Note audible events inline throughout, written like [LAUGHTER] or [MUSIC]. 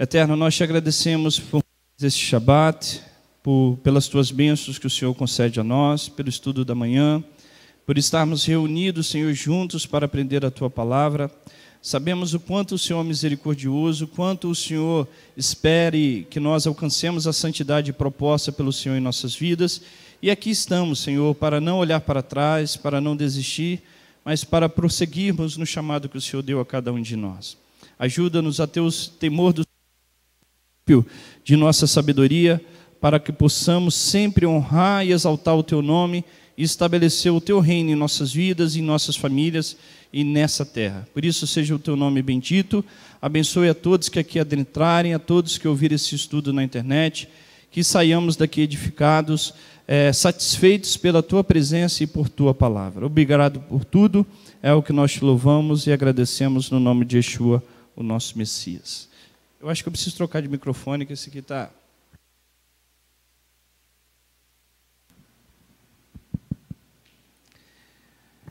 Eterno, nós te agradecemos por este Shabat, por, pelas tuas bênçãos que o Senhor concede a nós, pelo estudo da manhã, por estarmos reunidos, Senhor, juntos para aprender a tua palavra. Sabemos o quanto o Senhor é misericordioso, o quanto o Senhor espere que nós alcancemos a santidade proposta pelo Senhor em nossas vidas. E aqui estamos, Senhor, para não olhar para trás, para não desistir, mas para prosseguirmos no chamado que o Senhor deu a cada um de nós. Ajuda-nos a ter o temor do Senhor princípio de nossa sabedoria, para que possamos sempre honrar e exaltar o teu nome e estabelecer o teu reino em nossas vidas, em nossas famílias e nessa terra. Por isso seja o teu nome bendito. Abençoe a todos que aqui adentrarem, a todos que ouvirem esse estudo na internet, que saiamos daqui edificados, é, satisfeitos pela tua presença e por tua palavra. Obrigado por tudo. É o que nós te louvamos e agradecemos no nome de Yeshua, o nosso Messias. Eu acho que eu preciso trocar de microfone, que esse aqui está.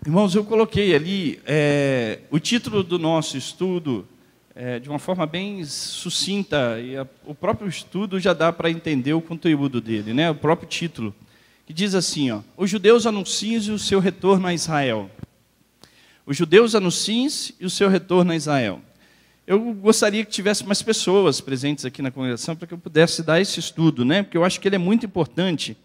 Irmãos, eu coloquei ali é, o título do nosso estudo é, de uma forma bem sucinta, e a, o próprio estudo já dá para entender o conteúdo dele, né? o próprio título, que diz assim: ó, Os judeus anunciem o seu retorno a Israel. Os judeus anunciem o seu retorno a Israel eu gostaria que tivesse mais pessoas presentes aqui na congregação para que eu pudesse dar esse estudo, né? Porque eu acho que ele é muito importante,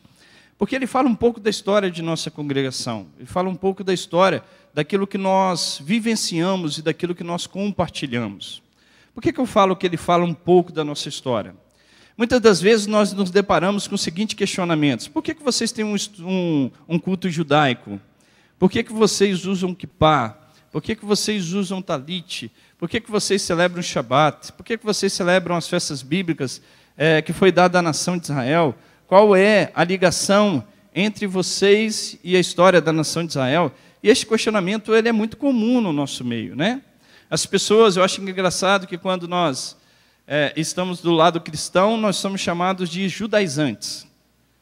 porque ele fala um pouco da história de nossa congregação, ele fala um pouco da história daquilo que nós vivenciamos e daquilo que nós compartilhamos. Por que, que eu falo que ele fala um pouco da nossa história? Muitas das vezes nós nos deparamos com o seguinte questionamento: por que, que vocês têm um, um, um culto judaico? Por que, que vocês usam kippah? Por que, que vocês usam talite? Por que, que vocês celebram o Shabat? Por que, que vocês celebram as festas bíblicas é, que foi dada à nação de Israel? Qual é a ligação entre vocês e a história da nação de Israel? E este questionamento ele é muito comum no nosso meio, né? As pessoas, eu acho engraçado que quando nós é, estamos do lado cristão, nós somos chamados de judaizantes.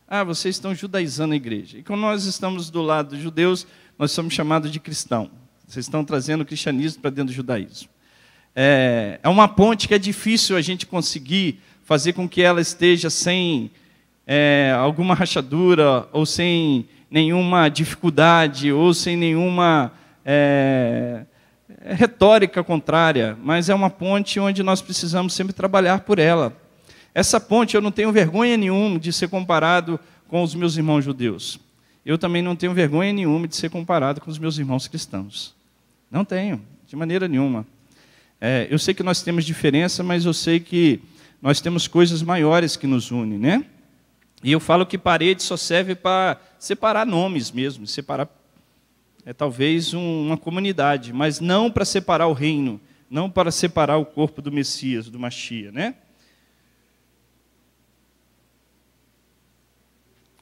Ah, vocês estão judaizando a igreja. E quando nós estamos do lado judeus, nós somos chamados de cristão. Vocês estão trazendo o cristianismo para dentro do judaísmo. É, é uma ponte que é difícil a gente conseguir fazer com que ela esteja sem é, alguma rachadura, ou sem nenhuma dificuldade, ou sem nenhuma é, retórica contrária, mas é uma ponte onde nós precisamos sempre trabalhar por ela. Essa ponte eu não tenho vergonha nenhuma de ser comparado com os meus irmãos judeus. Eu também não tenho vergonha nenhuma de ser comparado com os meus irmãos cristãos. Não tenho, de maneira nenhuma. É, eu sei que nós temos diferença, mas eu sei que nós temos coisas maiores que nos unem, né? E eu falo que parede só serve para separar nomes mesmo, separar é talvez um, uma comunidade, mas não para separar o reino, não para separar o corpo do Messias, do Machia, né?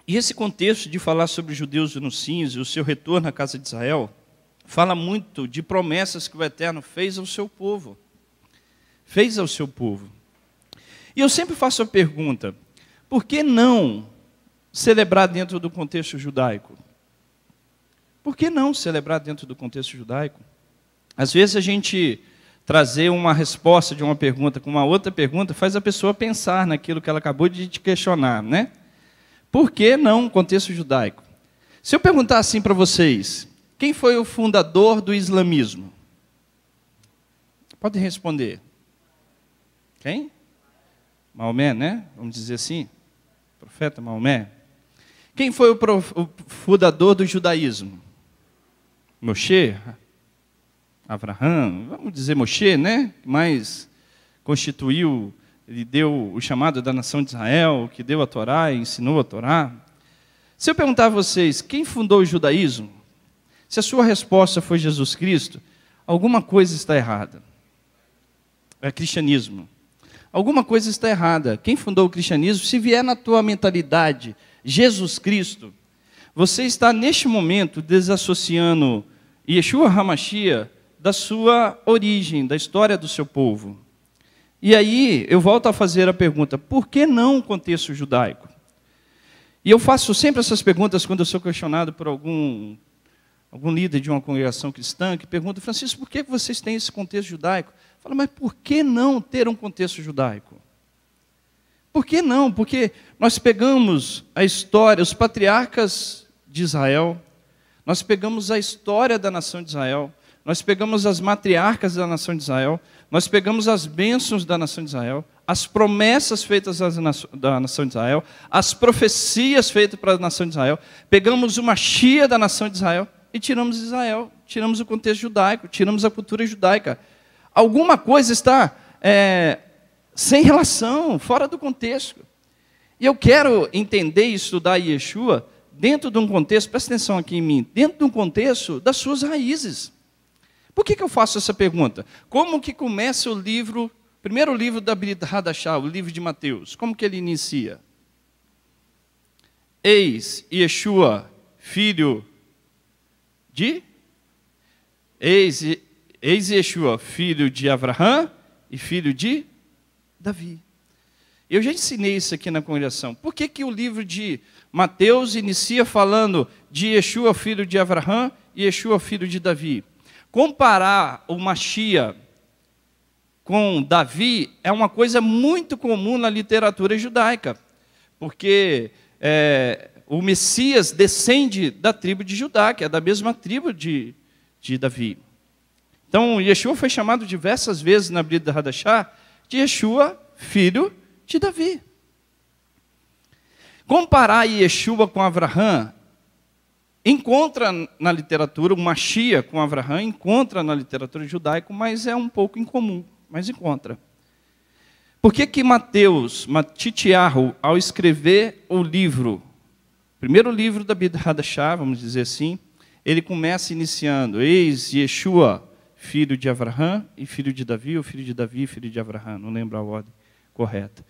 E esse contexto de falar sobre os judeus e nuncins e o seu retorno à casa de Israel fala muito de promessas que o Eterno fez ao seu povo. Fez ao seu povo. E eu sempre faço a pergunta: por que não celebrar dentro do contexto judaico? Por que não celebrar dentro do contexto judaico? Às vezes a gente trazer uma resposta de uma pergunta com uma outra pergunta faz a pessoa pensar naquilo que ela acabou de te questionar, né? Por que não contexto judaico? Se eu perguntar assim para vocês, quem foi o fundador do islamismo? Pode responder. Quem? Maomé, né? Vamos dizer assim? O profeta Maomé. Quem foi o, o fundador do judaísmo? Moshe? Abraham? Vamos dizer Moshe, né? Mas constituiu ele deu o chamado da nação de Israel, que deu a Torá e ensinou a Torá. Se eu perguntar a vocês, quem fundou o judaísmo? Se a sua resposta foi Jesus Cristo, alguma coisa está errada. É cristianismo. Alguma coisa está errada. Quem fundou o cristianismo, se vier na tua mentalidade Jesus Cristo, você está neste momento desassociando Yeshua Hamashia da sua origem, da história do seu povo. E aí eu volto a fazer a pergunta: por que não o contexto judaico? E eu faço sempre essas perguntas quando eu sou questionado por algum algum líder de uma congregação cristã que pergunta, Francisco, por que vocês têm esse contexto judaico? Fala, mas por que não ter um contexto judaico? Por que não? Porque nós pegamos a história, os patriarcas de Israel, nós pegamos a história da nação de Israel, nós pegamos as matriarcas da nação de Israel, nós pegamos as bênçãos da nação de Israel, as promessas feitas da nação de Israel, as profecias feitas para a nação de Israel, pegamos uma chia da nação de Israel e tiramos Israel, tiramos o contexto judaico, tiramos a cultura judaica. Alguma coisa está é, sem relação, fora do contexto. E eu quero entender e estudar Yeshua dentro de um contexto, presta atenção aqui em mim, dentro de um contexto das suas raízes. Por que, que eu faço essa pergunta? Como que começa o livro, primeiro livro da Hadashah, o livro de Mateus? Como que ele inicia? Eis Yeshua, filho de eis, eis Yeshua, filho de Abraão e filho de Davi. Eu já ensinei isso aqui na congregação. Por que, que o livro de Mateus inicia falando de Yeshua, filho de Abraão, e Yeshua, filho de Davi? Comparar o Machia com Davi é uma coisa muito comum na literatura judaica, porque é, o Messias descende da tribo de Judá, que é da mesma tribo de, de Davi. Então, Yeshua foi chamado diversas vezes na Bíblia de Hadashah de Yeshua, filho de Davi. Comparar Yeshua com Abraão, encontra na literatura, o Machia com Abraão, encontra na literatura judaica, mas é um pouco incomum, mas encontra. Por que que Mateus, Matitiarro, ao escrever o livro Primeiro livro da Bidhadashah, vamos dizer assim, ele começa iniciando: Eis Yeshua, filho de Avraham e filho de Davi, ou filho de Davi e filho de Avraham, não lembro a ordem correta.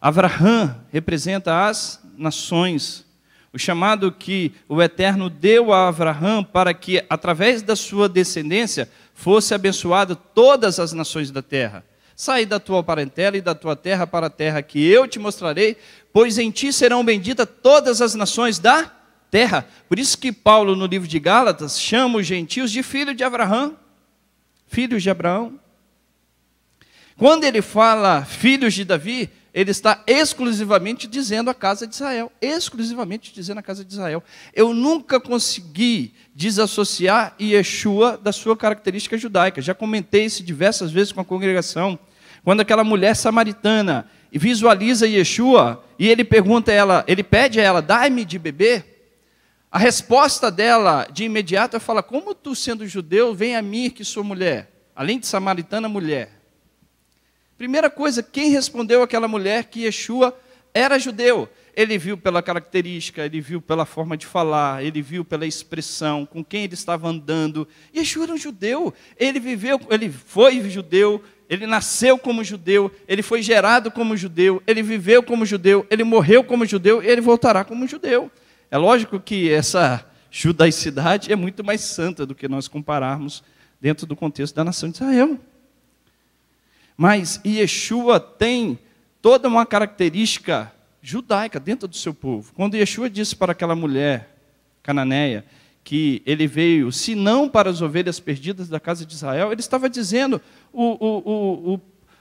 Avraham representa as nações, o chamado que o Eterno deu a Avraham para que, através da sua descendência, fosse abençoado todas as nações da terra. Sai da tua parentela e da tua terra para a terra que eu te mostrarei, pois em ti serão benditas todas as nações da terra. Por isso que Paulo, no livro de Gálatas, chama os gentios de filhos de Abraão, filhos de Abraão. Quando ele fala filhos de Davi, ele está exclusivamente dizendo a casa de Israel, exclusivamente dizendo a casa de Israel. Eu nunca consegui desassociar Yeshua da sua característica judaica. Já comentei isso diversas vezes com a congregação. Quando aquela mulher samaritana e visualiza Yeshua e ele pergunta a ela, ele pede a ela, dai-me de beber. A resposta dela de imediato é fala, como tu sendo judeu, vem a mim que sou mulher, além de samaritana, mulher. Primeira coisa, quem respondeu aquela mulher que Yeshua era judeu? Ele viu pela característica, ele viu pela forma de falar, ele viu pela expressão, com quem ele estava andando. Yeshua era um judeu, ele viveu, ele foi judeu, ele nasceu como judeu, ele foi gerado como judeu, ele viveu como judeu, ele morreu como judeu e ele voltará como judeu. É lógico que essa judaicidade é muito mais santa do que nós compararmos dentro do contexto da nação de Israel. Mas Yeshua tem toda uma característica judaica dentro do seu povo. Quando Yeshua disse para aquela mulher cananeia, que ele veio, se não para as ovelhas perdidas da casa de Israel, ele estava dizendo o, o, o,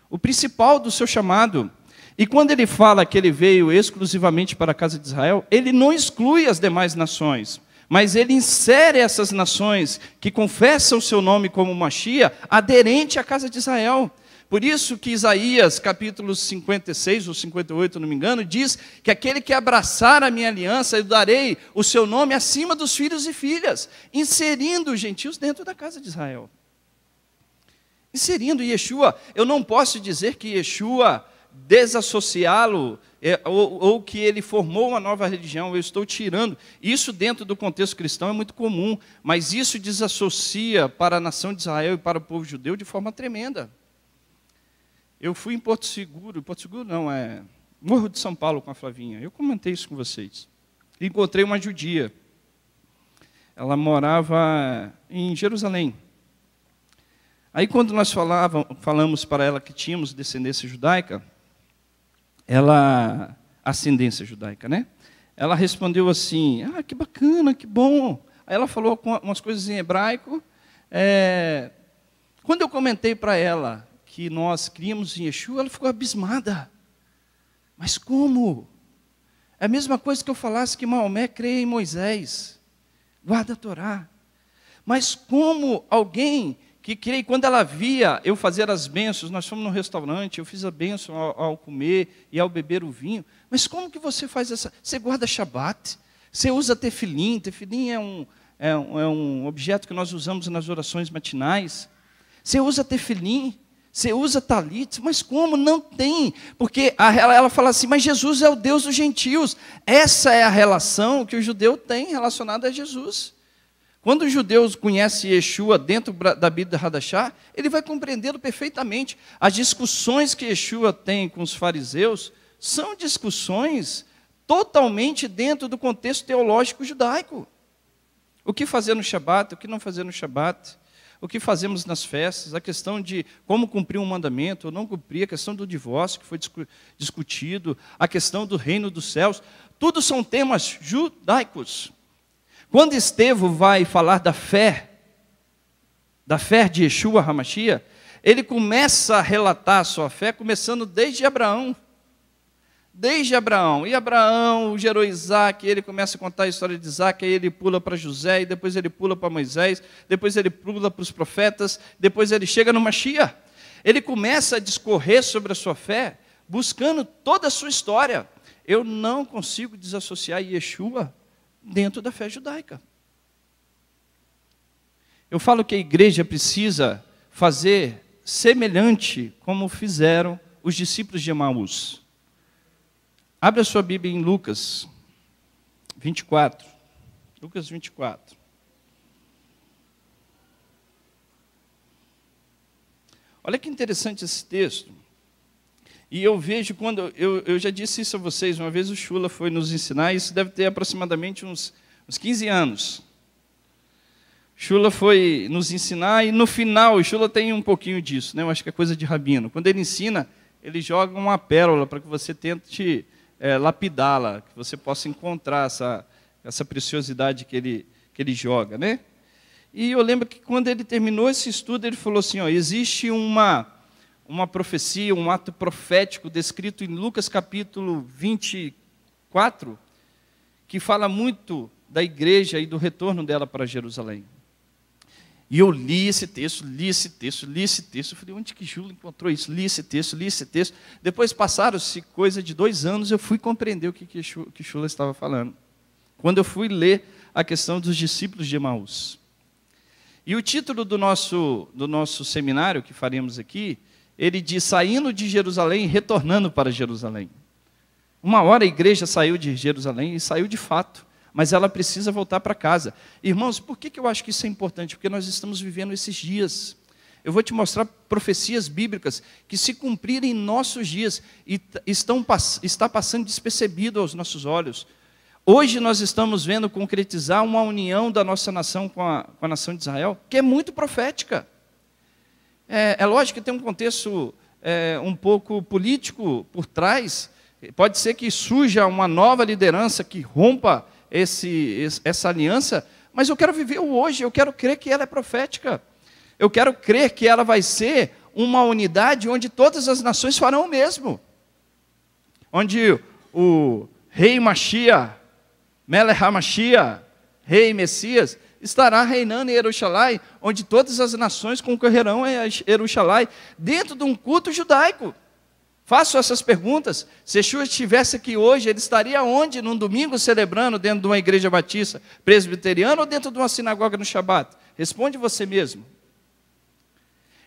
o, principal do seu chamado. E quando ele fala que ele veio exclusivamente para a casa de Israel, ele não exclui as demais nações, mas ele insere essas nações que confessam o seu nome como Machia, aderente à casa de Israel. Por isso que Isaías, capítulo 56 ou 58, não me engano, diz que aquele que abraçar a minha aliança, eu darei o seu nome acima dos filhos e filhas, inserindo os gentios dentro da casa de Israel. Inserindo Yeshua, eu não posso dizer que Yeshua desassociá-lo é, ou, ou, que ele formou uma nova religião, eu estou tirando. Isso, dentro do contexto cristão, é muito comum, mas isso desassocia para a nação de Israel e para o povo judeu de forma tremenda. Eu fui em Porto Seguro, Porto Seguro não, é Morro de São Paulo com a Flavinha. Eu comentei isso com vocês. Encontrei uma judia. Ela morava em Jerusalém. Aí, quando nós falava, falamos para ela que tínhamos descendência judaica, ela, ascendência judaica, né? Ela respondeu assim: Ah, que bacana, que bom. Aí ela falou umas coisas em hebraico. É, quando eu comentei para ela que nós criamos em Yeshua, ela ficou abismada. Mas como? É a mesma coisa que eu falasse que Maomé crê em Moisés, guarda a Torá. Mas como alguém que crê, quando ela via eu fazer as bênçãos, nós fomos no restaurante, eu fiz a bênção ao, ao, comer e ao beber o vinho, mas como que você faz essa? Você guarda Shabat? Você usa tefilim? Tefilim é um, é um, é um objeto que nós usamos nas orações matinais. Você usa tefilim? Você usa talit, mas como? Não tem. Porque ela, fala assim, mas Jesus é o Deus dos gentios. Essa é a relação que o judeu tem relacionada a Jesus. Quando o judeu conhece Yeshua dentro da Bíblia de Hadashah, ele vai compreendê-lo perfeitamente. As discussões que Yeshua tem com os fariseus são discussões totalmente dentro do contexto teológico judaico. O que fazer no Shabat, o que não fazer no Shabat o que fazemos nas festas, a questão de como cumprir um mandamento ou não cumprir, a questão do divórcio que foi discutido, a questão do reino dos céus, tudo são temas judaicos. Quando Estevão vai falar da fé, da fé de Yeshua Hamashia, ele começa a relatar a sua fé, começando desde Abraão desde Abraão. E Abraão gerou Isaac, ele começa a contar a história de Isaac, aí ele pula para José, e depois ele pula para Moisés, depois ele pula para os profetas, depois ele chega no Machia. Ele começa a discorrer sobre a sua fé, buscando toda a sua história. Eu não consigo desassociar Yeshua dentro da fé judaica. Eu falo que a igreja precisa fazer semelhante como fizeram os discípulos de Emaús. Abre a sua Bíblia em Lucas 24. Lucas 24. Olha que interessante esse texto. E eu vejo quando. Eu, eu já disse isso a vocês, uma vez o Chula foi nos ensinar, isso deve ter aproximadamente uns, uns 15 anos. Chula foi nos ensinar, e no final, Chula tem um pouquinho disso, né? eu acho que é coisa de rabino. Quando ele ensina, ele joga uma pérola para que você tente é, lapidá-la, que você possa encontrar essa, essa preciosidade que ele, que ele joga, né? E eu lembro que quando ele terminou esse estudo, ele falou assim: ó, existe uma, uma profecia, um ato profético descrito em Lucas capítulo 24, que fala muito da igreja e do retorno dela para Jerusalém. E eu li esse texto, li esse texto, li esse texto. Eu falei, onde que Júlio encontrou isso? Li esse texto, li esse texto. Depois passaram-se coisa de dois anos, eu fui compreender o que, que Chula estava falando. Quando eu fui ler a questão dos discípulos de Emaús. E o título do nosso, do nosso seminário que faremos aqui, ele diz saindo de Jerusalém e retornando para Jerusalém. Uma hora a igreja saiu de Jerusalém e saiu de fato mas ela precisa voltar para casa. Irmãos, por que, que eu acho que isso é importante? Porque nós estamos vivendo esses dias. Eu vou te mostrar profecias bíblicas que se cumprirem em nossos dias e estão, está passando despercebido aos nossos olhos. Hoje nós estamos vendo concretizar uma união da nossa nação com a, com a nação de Israel, que é muito profética. É, é lógico que tem um contexto é, um pouco político por trás. Pode ser que surja uma nova liderança que rompa esse, essa aliança, mas eu quero viver o hoje, eu quero crer que ela é profética. Eu quero crer que ela vai ser uma unidade onde todas as nações farão o mesmo. Onde o rei Machia, Meleha Machia, rei Messias, estará reinando em Eruxalai, onde todas as nações concorrerão em Eruxalai, dentro de um culto judaico. Faço essas perguntas. Se Yeshua estivesse aqui hoje, ele estaria onde num domingo celebrando dentro de uma igreja batista presbiteriana ou dentro de uma sinagoga no Shabat? Responde você mesmo.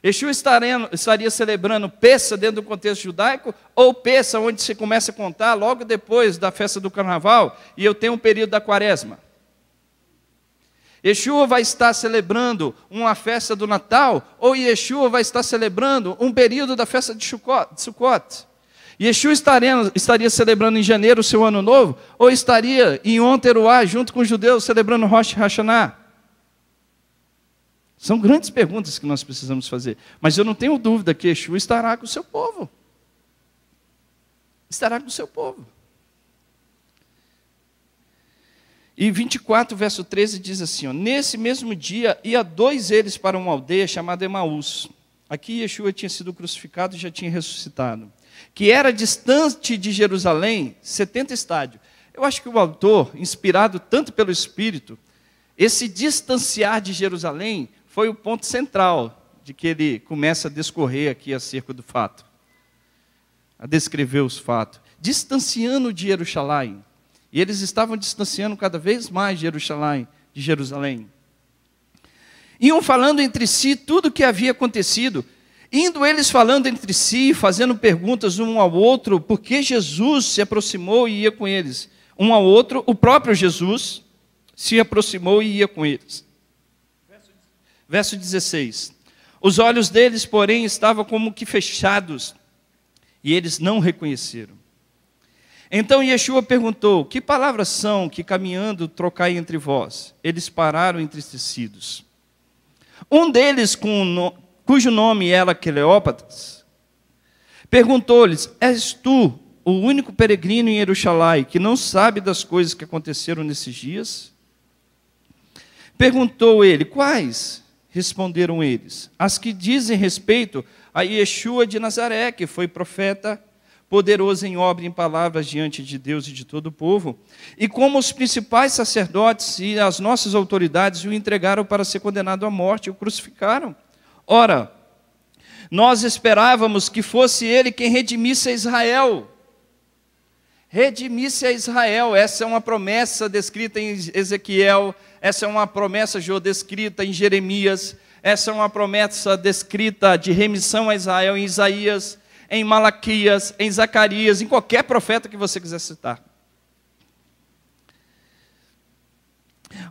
Yeshua estaria, estaria celebrando Peça dentro do contexto judaico, ou Peça, onde se começa a contar logo depois da festa do carnaval, e eu tenho um período da quaresma. Yeshua vai estar celebrando uma festa do Natal, ou Yeshua vai estar celebrando um período da festa de Sukkot. Yeshua estaria, estaria celebrando em janeiro o seu ano novo, ou estaria em Onteruá, junto com os judeus, celebrando Rosh Hashanah? São grandes perguntas que nós precisamos fazer. Mas eu não tenho dúvida que Yeshua estará com o seu povo. Estará com o seu povo. E 24, verso 13 diz assim: ó, Nesse mesmo dia, ia dois eles para uma aldeia chamada Emaús. Aqui Yeshua tinha sido crucificado e já tinha ressuscitado. Que era distante de Jerusalém 70 estádios. Eu acho que o autor, inspirado tanto pelo Espírito, esse distanciar de Jerusalém foi o ponto central de que ele começa a descorrer aqui acerca do fato, a descrever os fatos. Distanciando de Jerusalém, e eles estavam distanciando cada vez mais Jerusalém. De Jerusalém. Iam falando entre si tudo o que havia acontecido. Indo eles falando entre si, fazendo perguntas um ao outro, porque Jesus se aproximou e ia com eles. Um ao outro, o próprio Jesus se aproximou e ia com eles. Verso 16: Os olhos deles, porém, estavam como que fechados, e eles não reconheceram. Então Yeshua perguntou: Que palavras são que caminhando trocai entre vós? Eles pararam entristecidos. Um deles, no... cujo nome é era Cleópatas, perguntou-lhes: És tu o único peregrino em Jerusalém que não sabe das coisas que aconteceram nesses dias? Perguntou ele: Quais? Responderam eles: As que dizem respeito a Yeshua de Nazaré, que foi profeta poderoso em obra e em palavras diante de Deus e de todo o povo. E como os principais sacerdotes e as nossas autoridades o entregaram para ser condenado à morte, o crucificaram. Ora, nós esperávamos que fosse ele quem redimisse a Israel. Redimisse a Israel, essa é uma promessa descrita em Ezequiel, essa é uma promessa Jô, descrita em Jeremias, essa é uma promessa descrita de remissão a Israel em Isaías, em Malaquias, em Zacarias, em qualquer profeta que você quiser citar.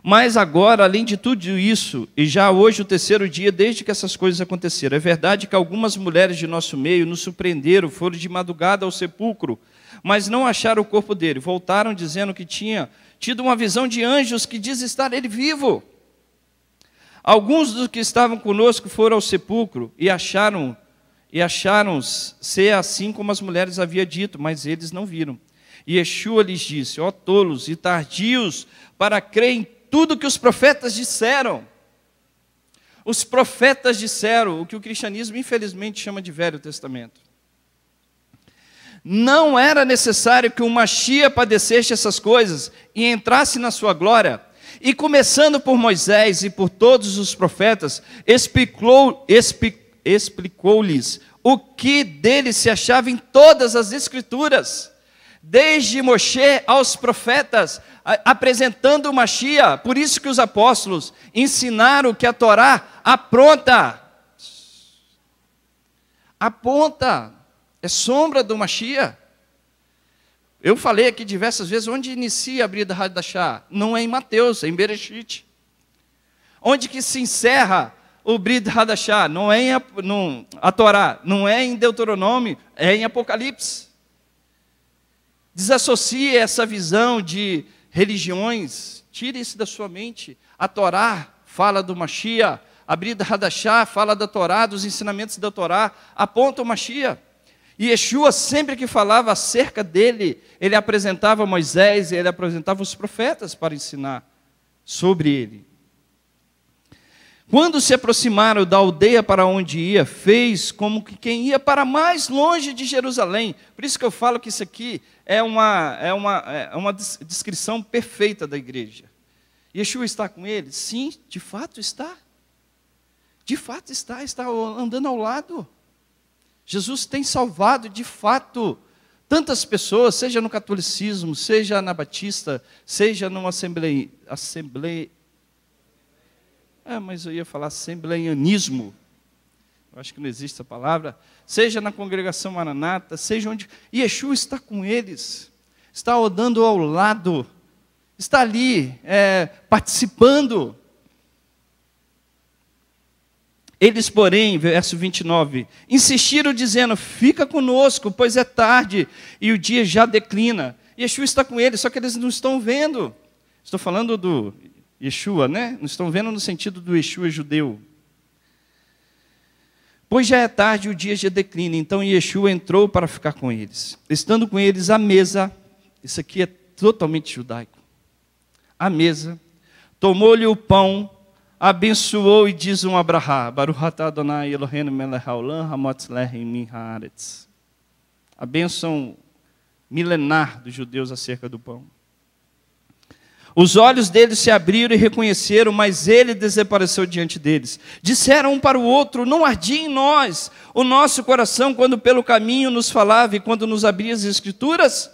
Mas agora, além de tudo isso, e já hoje o terceiro dia desde que essas coisas aconteceram, é verdade que algumas mulheres de nosso meio nos surpreenderam, foram de madrugada ao sepulcro, mas não acharam o corpo dele. Voltaram dizendo que tinha tido uma visão de anjos que diz estar ele vivo. Alguns dos que estavam conosco foram ao sepulcro e acharam e acharam ser assim como as mulheres havia dito, mas eles não viram. E Yeshua lhes disse: Ó tolos e tardios para crer em tudo que os profetas disseram. Os profetas disseram o que o cristianismo infelizmente chama de Velho Testamento. Não era necessário que o Machia padecesse essas coisas e entrasse na sua glória. E começando por Moisés e por todos os profetas, explicou, explicou explicou-lhes o que dele se achava em todas as escrituras, desde Moshe aos profetas, apresentando o Machia. Por isso que os apóstolos ensinaram que a Torá apronta. Aponta, é sombra do Machia. Eu falei aqui diversas vezes onde inicia a Brida chá. Não é em Mateus, é em Berechite. Onde que se encerra o Brid Hadashah, não é em, a Torá, não é em Deuteronômio, é em Apocalipse. Desassocie essa visão de religiões, tire isso da sua mente. A Torá fala do Mashiach, a Brid Hadashah fala da Torá, dos ensinamentos da Torá, aponta o Mashiach. E Yeshua, sempre que falava acerca dele, ele apresentava Moisés, ele apresentava os profetas para ensinar sobre ele. Quando se aproximaram da aldeia para onde ia, fez como que quem ia para mais longe de Jerusalém. Por isso que eu falo que isso aqui é uma, é uma, é uma descrição perfeita da igreja. Yeshua está com ele? Sim, de fato está. De fato está, está andando ao lado. Jesus tem salvado, de fato, tantas pessoas, seja no catolicismo, seja na Batista, seja numa assembleia, assembleia ah, mas eu ia falar assembleianismo. Eu acho que não existe essa palavra. Seja na congregação Maranata, seja onde. Yeshua está com eles, está rodando ao lado, está ali é, participando. Eles, porém, verso 29, insistiram dizendo: Fica conosco, pois é tarde e o dia já declina. Yeshua está com eles, só que eles não estão vendo. Estou falando do Yeshua, né? Não estão vendo no sentido do Yeshua judeu. Pois já é tarde o dia já declina. Então Yeshua entrou para ficar com eles. Estando com eles à mesa, isso aqui é totalmente judaico. À mesa, tomou-lhe o pão, abençoou e diz um abrahá, Baruchat Adonai Eloheinu melech haolam hamotz min haaretz. A bênção milenar dos judeus acerca do pão. Os olhos deles se abriram e reconheceram, mas ele desapareceu diante deles. Disseram um para o outro: Não ardia em nós o nosso coração quando pelo caminho nos falava e quando nos abria as Escrituras?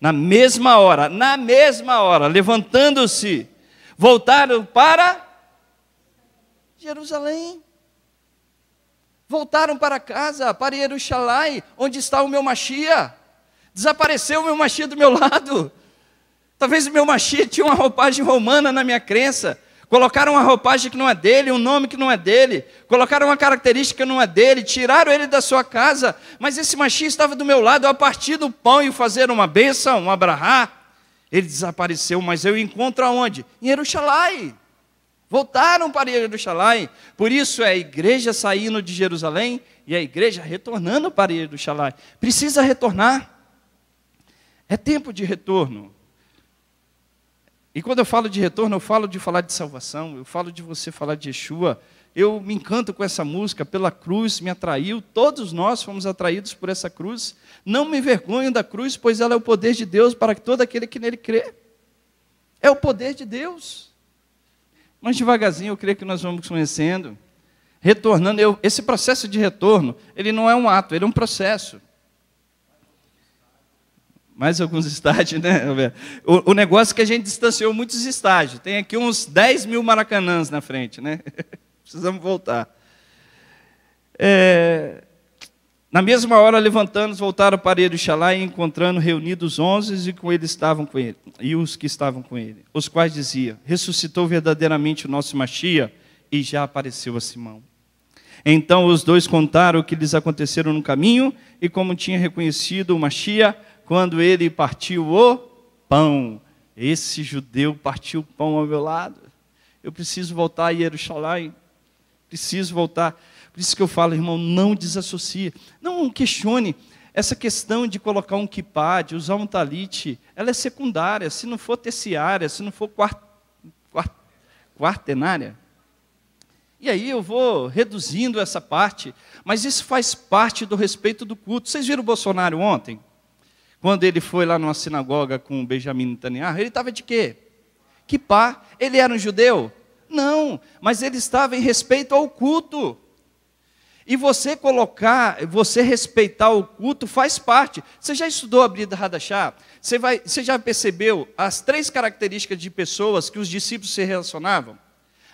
Na mesma hora, na mesma hora, levantando-se, voltaram para Jerusalém. Voltaram para casa, para Jerusalém, onde está o meu Machia. Desapareceu o meu Machia do meu lado. Talvez o meu machista tinha uma roupagem romana na minha crença. Colocaram uma roupagem que não é dele, um nome que não é dele, colocaram uma característica que não é dele, tiraram ele da sua casa, mas esse machista estava do meu lado, a partir do pão e fazer uma benção, um abrahá. Ele desapareceu, mas eu encontro aonde? Em Eruxalai. Voltaram para Jerusalém. Por isso é a igreja saindo de Jerusalém e a igreja retornando para Jerusalém. Precisa retornar. É tempo de retorno. E quando eu falo de retorno, eu falo de falar de salvação, eu falo de você falar de Yeshua. Eu me encanto com essa música, pela cruz me atraiu, todos nós fomos atraídos por essa cruz. Não me envergonho da cruz, pois ela é o poder de Deus para todo aquele que nele crê. É o poder de Deus. Mas devagarzinho eu creio que nós vamos conhecendo, retornando. Eu, esse processo de retorno, ele não é um ato, ele é um processo mais alguns estádios, né, O, o negócio é que a gente distanciou muitos estádios. Tem aqui uns 10 mil maracanãs na frente, né? [LAUGHS] Precisamos voltar. É... Na mesma hora, levantando, voltaram para Erixalá e encontrando reunidos onze e com ele estavam com ele, e os que estavam com ele, os quais diziam: Ressuscitou verdadeiramente o nosso Machia e já apareceu a Simão. Então os dois contaram o que lhes aconteceu no caminho e como tinha reconhecido o Machia, quando ele partiu o pão. Esse judeu partiu o pão ao meu lado. Eu preciso voltar a Jerusalém. Preciso voltar. Por isso que eu falo, irmão, não desassocie. Não questione essa questão de colocar um kipá, de usar um talite. Ela é secundária, se não for terciária, se não for quart... Quart... quartenária. E aí eu vou reduzindo essa parte, mas isso faz parte do respeito do culto. Vocês viram o Bolsonaro ontem? Quando ele foi lá numa sinagoga com Benjamin Netanyahu, ele estava de quê? Que pá? Ele era um judeu? Não, mas ele estava em respeito ao culto. E você colocar, você respeitar o culto faz parte. Você já estudou a Brida Radachá? Você, vai, você já percebeu as três características de pessoas que os discípulos se relacionavam?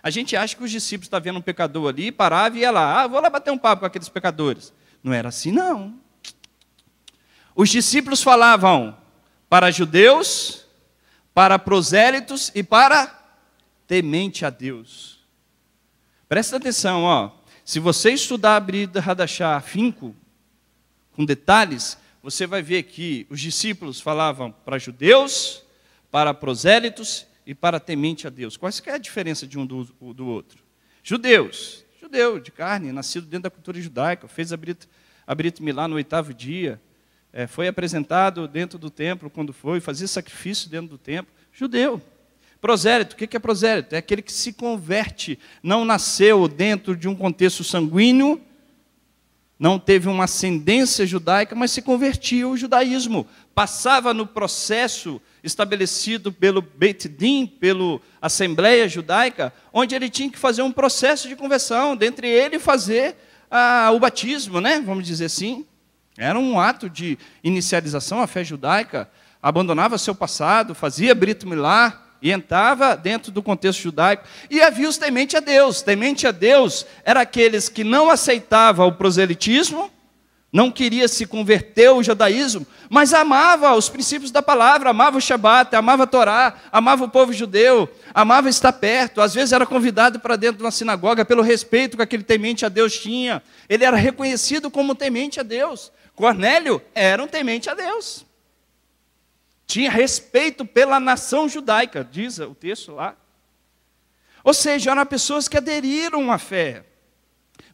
A gente acha que os discípulos estavam vendo um pecador ali, parava e ia lá, ah, vou lá bater um papo com aqueles pecadores. Não era assim, não. Os discípulos falavam para judeus, para prosélitos e para temente a Deus. Presta atenção, ó. Se você estudar a Brida Radachá afinco, com detalhes, você vai ver que os discípulos falavam para judeus, para prosélitos e para temente a Deus. Qual é a diferença de um do, do outro? Judeus, judeu de carne, nascido dentro da cultura judaica, fez a Brita, a Brita Milá no oitavo dia, é, foi apresentado dentro do templo quando foi, fazia sacrifício dentro do templo, judeu. prosérito. o que é prosélito? É aquele que se converte, não nasceu dentro de um contexto sanguíneo, não teve uma ascendência judaica, mas se convertia ao judaísmo. Passava no processo estabelecido pelo Beit Din, pela Assembleia Judaica, onde ele tinha que fazer um processo de conversão, dentre ele fazer ah, o batismo, né? vamos dizer assim. Era um ato de inicialização à fé judaica. Abandonava seu passado, fazia Brito Milá e entrava dentro do contexto judaico. E havia os temente a Deus. Temente a Deus era aqueles que não aceitavam o proselitismo, não queria se converter ao judaísmo, mas amava os princípios da palavra, amava o Shabat, amava a Torá, amava o povo judeu, amava estar perto. Às vezes era convidado para dentro de uma sinagoga pelo respeito que aquele temente a Deus tinha. Ele era reconhecido como temente a Deus. Cornélio era um temente a Deus. Tinha respeito pela nação judaica, diz o texto lá. Ou seja, eram pessoas que aderiram à fé.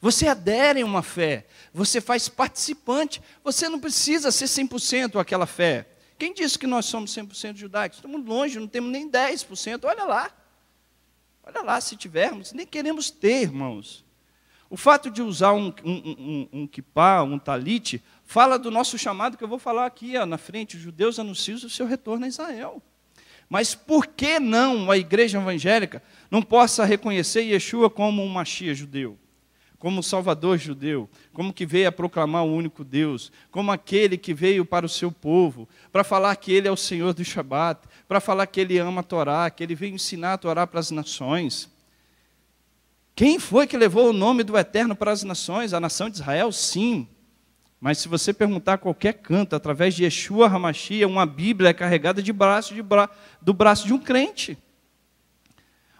Você adere a uma fé, você faz participante, você não precisa ser 100% aquela fé. Quem disse que nós somos 100% judaicos? Estamos longe, não temos nem 10%. Olha lá. Olha lá, se tivermos, nem queremos ter, irmãos. O fato de usar um, um, um, um kipá, um talite, Fala do nosso chamado, que eu vou falar aqui ó, na frente. Os judeus anunciam o seu retorno a Israel. Mas por que não a igreja evangélica não possa reconhecer Yeshua como um Machia judeu? como Salvador judeu, como que veio a proclamar o único Deus, como aquele que veio para o seu povo, para falar que ele é o Senhor do Shabat, para falar que ele ama a Torá, que ele veio ensinar a Torá para as nações. Quem foi que levou o nome do Eterno para as nações? A nação de Israel, sim, mas se você perguntar a qualquer canto, através de Yeshua Hamashia, é uma Bíblia é carregada de braço, de bra... do braço de um crente.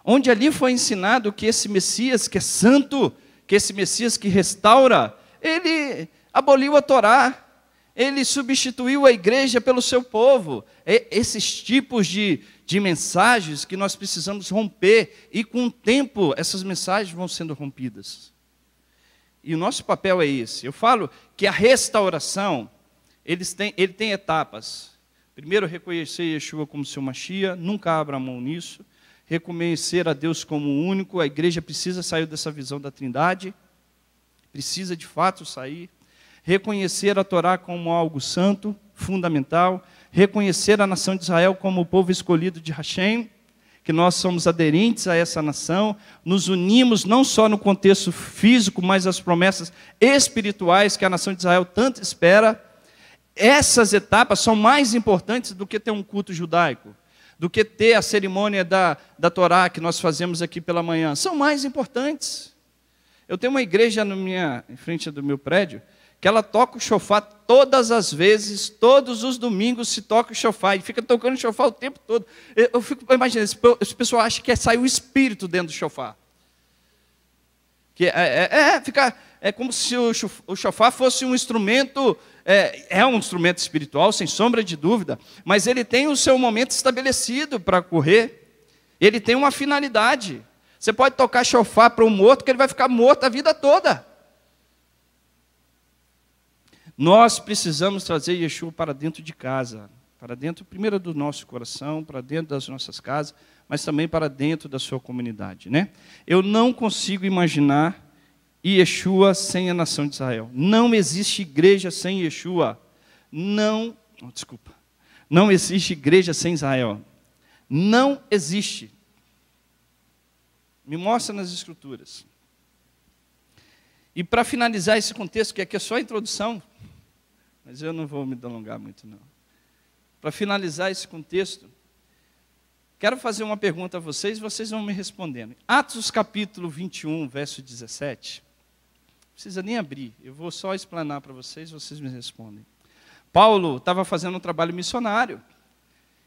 Onde ali foi ensinado que esse Messias que é santo, que esse Messias que restaura, ele aboliu a Torá, ele substituiu a igreja pelo seu povo. E é esses tipos de, de mensagens que nós precisamos romper, e com o tempo essas mensagens vão sendo rompidas. E o nosso papel é esse. Eu falo que a restauração, eles têm, ele tem etapas. Primeiro, reconhecer Yeshua como seu Machia, nunca abra mão nisso. Reconhecer a Deus como único, a igreja precisa sair dessa visão da trindade, precisa de fato sair. Reconhecer a Torá como algo santo, fundamental. Reconhecer a nação de Israel como o povo escolhido de Hashem que nós somos aderentes a essa nação, nos unimos não só no contexto físico, mas as promessas espirituais que a nação de Israel tanto espera. Essas etapas são mais importantes do que ter um culto judaico, do que ter a cerimônia da, da Torá que nós fazemos aqui pela manhã. São mais importantes. Eu tenho uma igreja na minha, em frente do meu prédio, que ela toca o chofar todas as vezes, todos os domingos se toca o chofar, e fica tocando o chofar o tempo todo. Eu, eu fico imaginando, esse pessoal acha que é sair o espírito dentro do chofar. Que é, é, é, é, fica, é como se o, chofá chofar fosse um instrumento, é, é um instrumento espiritual, sem sombra de dúvida, mas ele tem o seu momento estabelecido para correr, ele tem uma finalidade. Você pode tocar chofar para um morto que ele vai ficar morto a vida toda. Nós precisamos trazer Yeshua para dentro de casa, para dentro, primeiro do nosso coração, para dentro das nossas casas, mas também para dentro da sua comunidade. Né? Eu não consigo imaginar Yeshua sem a nação de Israel. Não existe igreja sem Yeshua. Não, oh, desculpa. Não existe igreja sem Israel. Não existe. Me mostra nas escrituras. E para finalizar esse contexto, que aqui é só a introdução, mas eu não vou me delongar muito, não. Para finalizar esse contexto, quero fazer uma pergunta a vocês, e vocês vão me respondendo. Atos capítulo 21, verso 17. Não precisa nem abrir, eu vou só explanar para vocês, vocês me respondem. Paulo estava fazendo um trabalho missionário.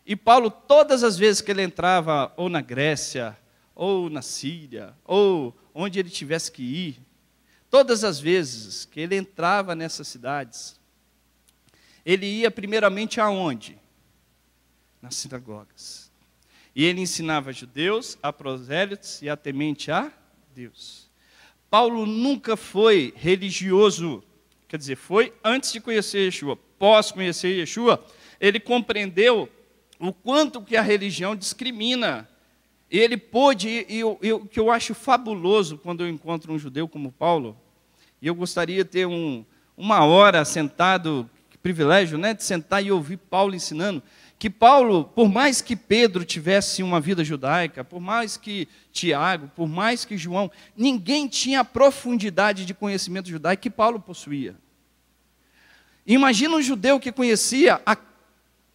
E Paulo, todas as vezes que ele entrava, ou na Grécia, ou na Síria, ou onde ele tivesse que ir, todas as vezes que ele entrava nessas cidades, ele ia primeiramente aonde? Nas sinagogas. E ele ensinava judeus, a prosélitos e a temente a Deus. Paulo nunca foi religioso, quer dizer, foi antes de conhecer Yeshua, pós conhecer Yeshua, ele compreendeu o quanto que a religião discrimina. E ele pôde, e o que eu acho fabuloso quando eu encontro um judeu como Paulo, e eu gostaria de ter um, uma hora sentado privilégio né, de sentar e ouvir Paulo ensinando que Paulo, por mais que Pedro tivesse uma vida judaica, por mais que Tiago, por mais que João, ninguém tinha a profundidade de conhecimento judaico que Paulo possuía. Imagina um judeu que conhecia a,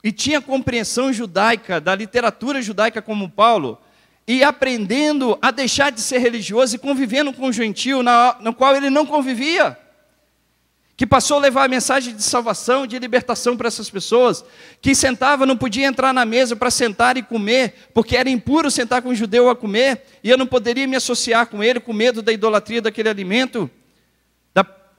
e tinha compreensão judaica, da literatura judaica como Paulo, e aprendendo a deixar de ser religioso e convivendo com um gentio na, no qual ele não convivia que passou a levar a mensagem de salvação, de libertação para essas pessoas, que sentava, não podia entrar na mesa para sentar e comer, porque era impuro sentar com um judeu a comer, e eu não poderia me associar com ele com medo da idolatria daquele alimento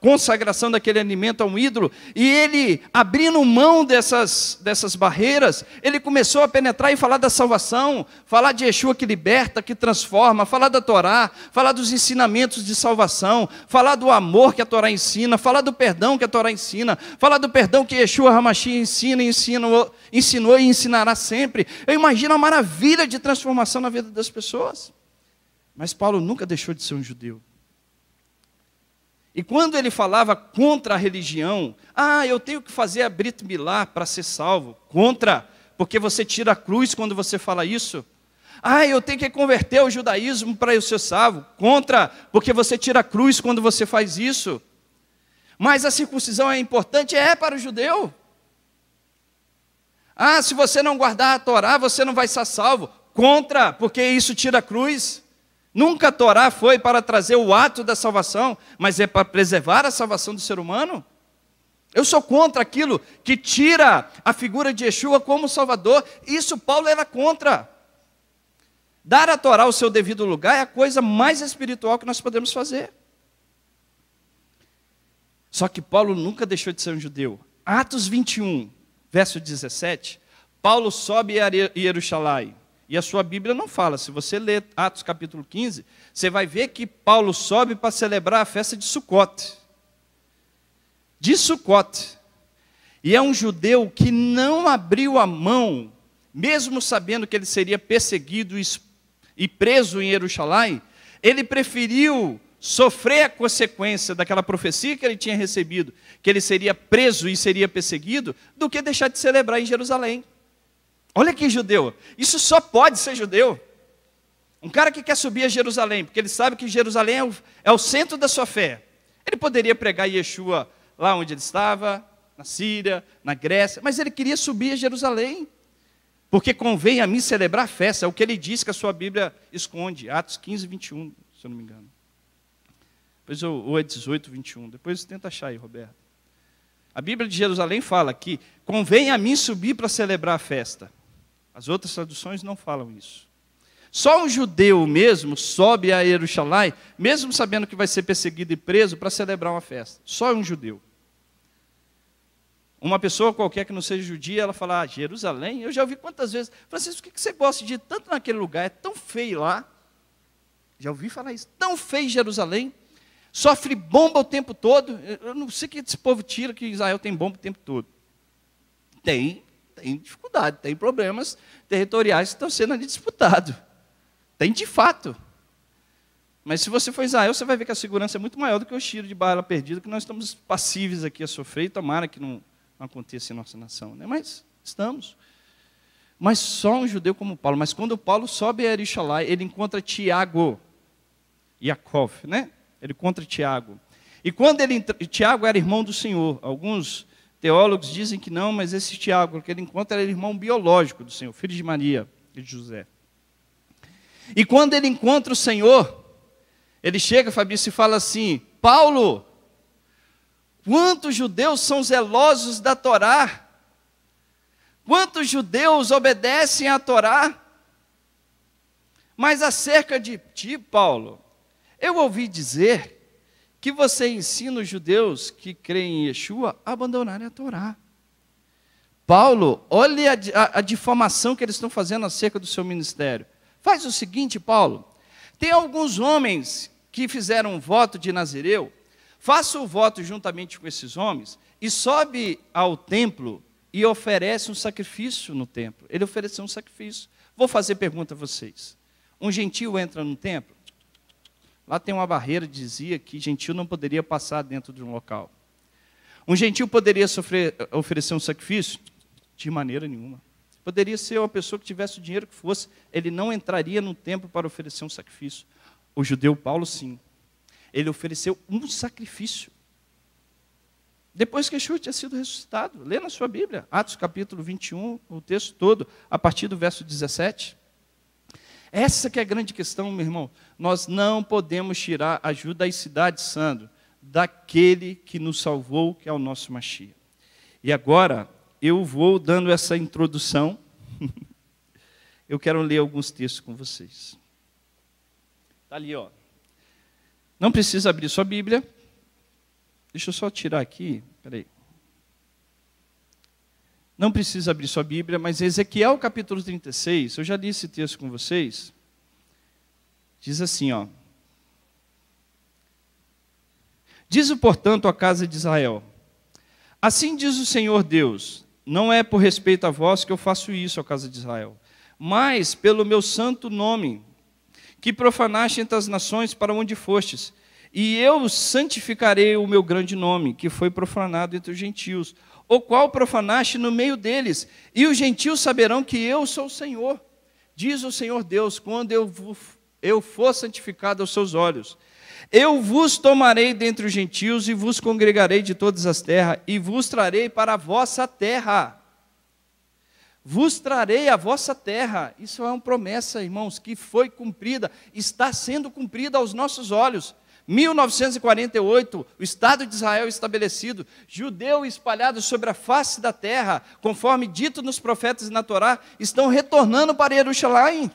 consagração daquele alimento a um ídolo, e ele, abrindo mão dessas, dessas barreiras, ele começou a penetrar e falar da salvação, falar de Yeshua que liberta, que transforma, falar da Torá, falar dos ensinamentos de salvação, falar do amor que a Torá ensina, falar do perdão que a Torá ensina, falar do perdão que Yeshua Hamashi ensina, ensinou, ensinou e ensinará sempre. Eu imagino a maravilha de transformação na vida das pessoas. Mas Paulo nunca deixou de ser um judeu. E quando ele falava contra a religião, ah, eu tenho que fazer a Brit Milá para ser salvo. Contra, porque você tira a cruz quando você fala isso. Ah, eu tenho que converter ao judaísmo para eu ser salvo. Contra, porque você tira a cruz quando você faz isso. Mas a circuncisão é importante? É para o judeu. Ah, se você não guardar a Torá, você não vai ser salvo. Contra, porque isso tira a cruz. Nunca a Torá foi para trazer o ato da salvação, mas é para preservar a salvação do ser humano. Eu sou contra aquilo que tira a figura de Yeshua como Salvador. Isso Paulo era contra. Dar a Torá o seu devido lugar é a coisa mais espiritual que nós podemos fazer. Só que Paulo nunca deixou de ser um judeu. Atos 21, verso 17, Paulo sobe a Jerusalém. E a sua Bíblia não fala. Se você ler Atos capítulo 15, você vai ver que Paulo sobe para celebrar a festa de Sucote. De Sucote. E é um judeu que não abriu a mão, mesmo sabendo que ele seria perseguido e preso em Jerusalém, ele preferiu sofrer a consequência daquela profecia que ele tinha recebido, que ele seria preso e seria perseguido, do que deixar de celebrar em Jerusalém. Olha que judeu. Isso só pode ser judeu. Um cara que quer subir a Jerusalém, porque ele sabe que Jerusalém é o, é o centro da sua fé. Ele poderia pregar Yeshua lá onde ele estava, na Síria, na Grécia, mas ele queria subir a Jerusalém. Porque convém a mim celebrar a festa, é o que ele diz que a sua Bíblia esconde, Atos 15, 21, se eu não me engano. Depois, ou é 18, 21, depois tenta achar aí, Roberto. A Bíblia de Jerusalém fala que convém a mim subir para celebrar a festa. As outras traduções não falam isso. Só um judeu mesmo sobe a Jerusalém, mesmo sabendo que vai ser perseguido e preso, para celebrar uma festa. Só um judeu. Uma pessoa qualquer que não seja judia, ela fala, ah, Jerusalém, eu já ouvi quantas vezes, Francisco, o que você gosta de ir tanto naquele lugar? É tão feio lá. Já ouvi falar isso, tão feio Jerusalém, sofre bomba o tempo todo. Eu não sei o que esse povo tira que Israel tem bomba o tempo todo. Tem, tem dificuldade, tem problemas territoriais que estão sendo disputados. Tem de fato. Mas se você for Israel, você vai ver que a segurança é muito maior do que o tiro de bala perdido que nós estamos passíveis aqui a sofrer, e tomara que não, aconteça em nossa nação. Né? Mas estamos. Mas só um judeu como Paulo. Mas quando Paulo sobe a Erixalá, ele encontra Tiago, Yakov, né? Ele encontra Tiago. E quando ele Tiago era irmão do Senhor, alguns Teólogos dizem que não, mas esse Tiago, que ele encontra, era irmão biológico do Senhor, filho de Maria e de José. E quando ele encontra o Senhor, ele chega, Fabrício, e fala assim: Paulo, quantos judeus são zelosos da Torá? Quantos judeus obedecem à Torá? Mas acerca de ti, Paulo, eu ouvi dizer que você ensina os judeus que creem em Yeshua a abandonarem a Torá. Paulo, olha a, a, difamação que eles estão fazendo acerca do seu ministério. Faz o seguinte, Paulo: tem alguns homens que fizeram um voto de Nazireu, faça o voto juntamente com esses homens e sobe ao templo e oferece um sacrifício no templo. Ele ofereceu um sacrifício. Vou fazer pergunta a vocês: um gentil entra no templo? Lá tem uma barreira que dizia que gentil não poderia passar dentro de um local. Um gentil poderia sofrer, oferecer um sacrifício? De maneira nenhuma. Poderia ser uma pessoa que tivesse o dinheiro que fosse, ele não entraria no templo para oferecer um sacrifício. O judeu Paulo, sim. Ele ofereceu um sacrifício. Depois que Yeshua tinha sido ressuscitado. Lê na sua Bíblia, Atos capítulo 21, o texto todo, a partir do verso 17. Essa que é a grande questão, meu irmão. Nós não podemos tirar a ajuda às cidade santas daquele que nos salvou, que é o nosso Machia. E agora, eu vou dando essa introdução. [LAUGHS] eu quero ler alguns textos com vocês. Está ali, ó. Não precisa abrir sua Bíblia. Deixa eu só tirar aqui. Peraí. Não precisa abrir sua Bíblia, mas Ezequiel capítulo 36, eu já li esse texto com vocês. Diz assim, ó. Diz, portanto, à casa de Israel: Assim diz o Senhor Deus: Não é por respeito a vós que eu faço isso, à casa de Israel, mas pelo meu santo nome, que profanaste entre as nações para onde fostes. E eu santificarei o meu grande nome, que foi profanado entre os gentios o qual profanaste no meio deles, e os gentios saberão que eu sou o Senhor, diz o Senhor Deus, quando eu, eu for santificado aos seus olhos. Eu vos tomarei dentre os gentios e vos congregarei de todas as terras, e vos trarei para a vossa terra. Vos trarei a vossa terra. Isso é uma promessa, irmãos, que foi cumprida, está sendo cumprida aos nossos olhos. 1948, o Estado de Israel estabelecido, judeu espalhado sobre a face da terra, conforme dito nos profetas e na Torá, estão retornando para Jerusalém,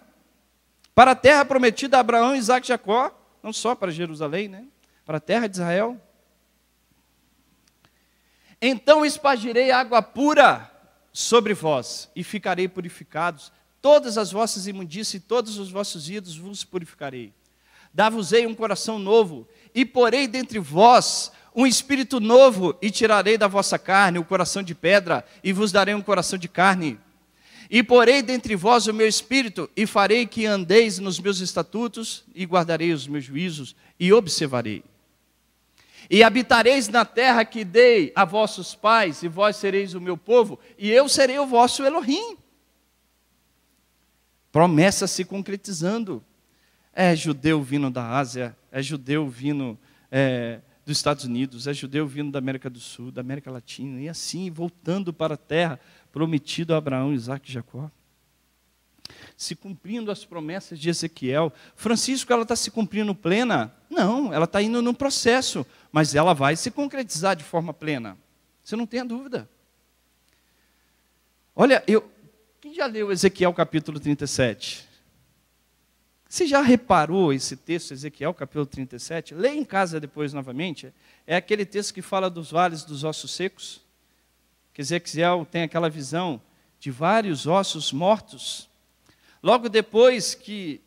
para a terra prometida a Abraão, Isaac e Jacó, não só para Jerusalém, né? para a terra de Israel. Então espargirei água pura sobre vós, e ficarei purificados. Todas as vossas imundícias e todos os vossos ídolos vos purificarei. Dar-vos-ei um coração novo, e porei dentre vós um espírito novo, e tirarei da vossa carne o coração de pedra, e vos darei um coração de carne. E porei dentre vós o meu espírito, e farei que andeis nos meus estatutos, e guardarei os meus juízos, e observarei. E habitareis na terra que dei a vossos pais, e vós sereis o meu povo, e eu serei o vosso Elohim. Promessa se concretizando. É judeu vindo da Ásia, é judeu vindo é, dos Estados Unidos, é judeu vindo da América do Sul, da América Latina, e assim, voltando para a terra prometida a Abraão, Isaac e Jacó. Se cumprindo as promessas de Ezequiel. Francisco, ela está se cumprindo plena? Não, ela está indo num processo, mas ela vai se concretizar de forma plena. Você não tem a dúvida. Olha, eu, quem já leu Ezequiel capítulo 37? Você já reparou esse texto, Ezequiel capítulo 37? Leia em casa depois novamente. É aquele texto que fala dos vales dos ossos secos. Que Ezequiel tem aquela visão de vários ossos mortos. Logo depois que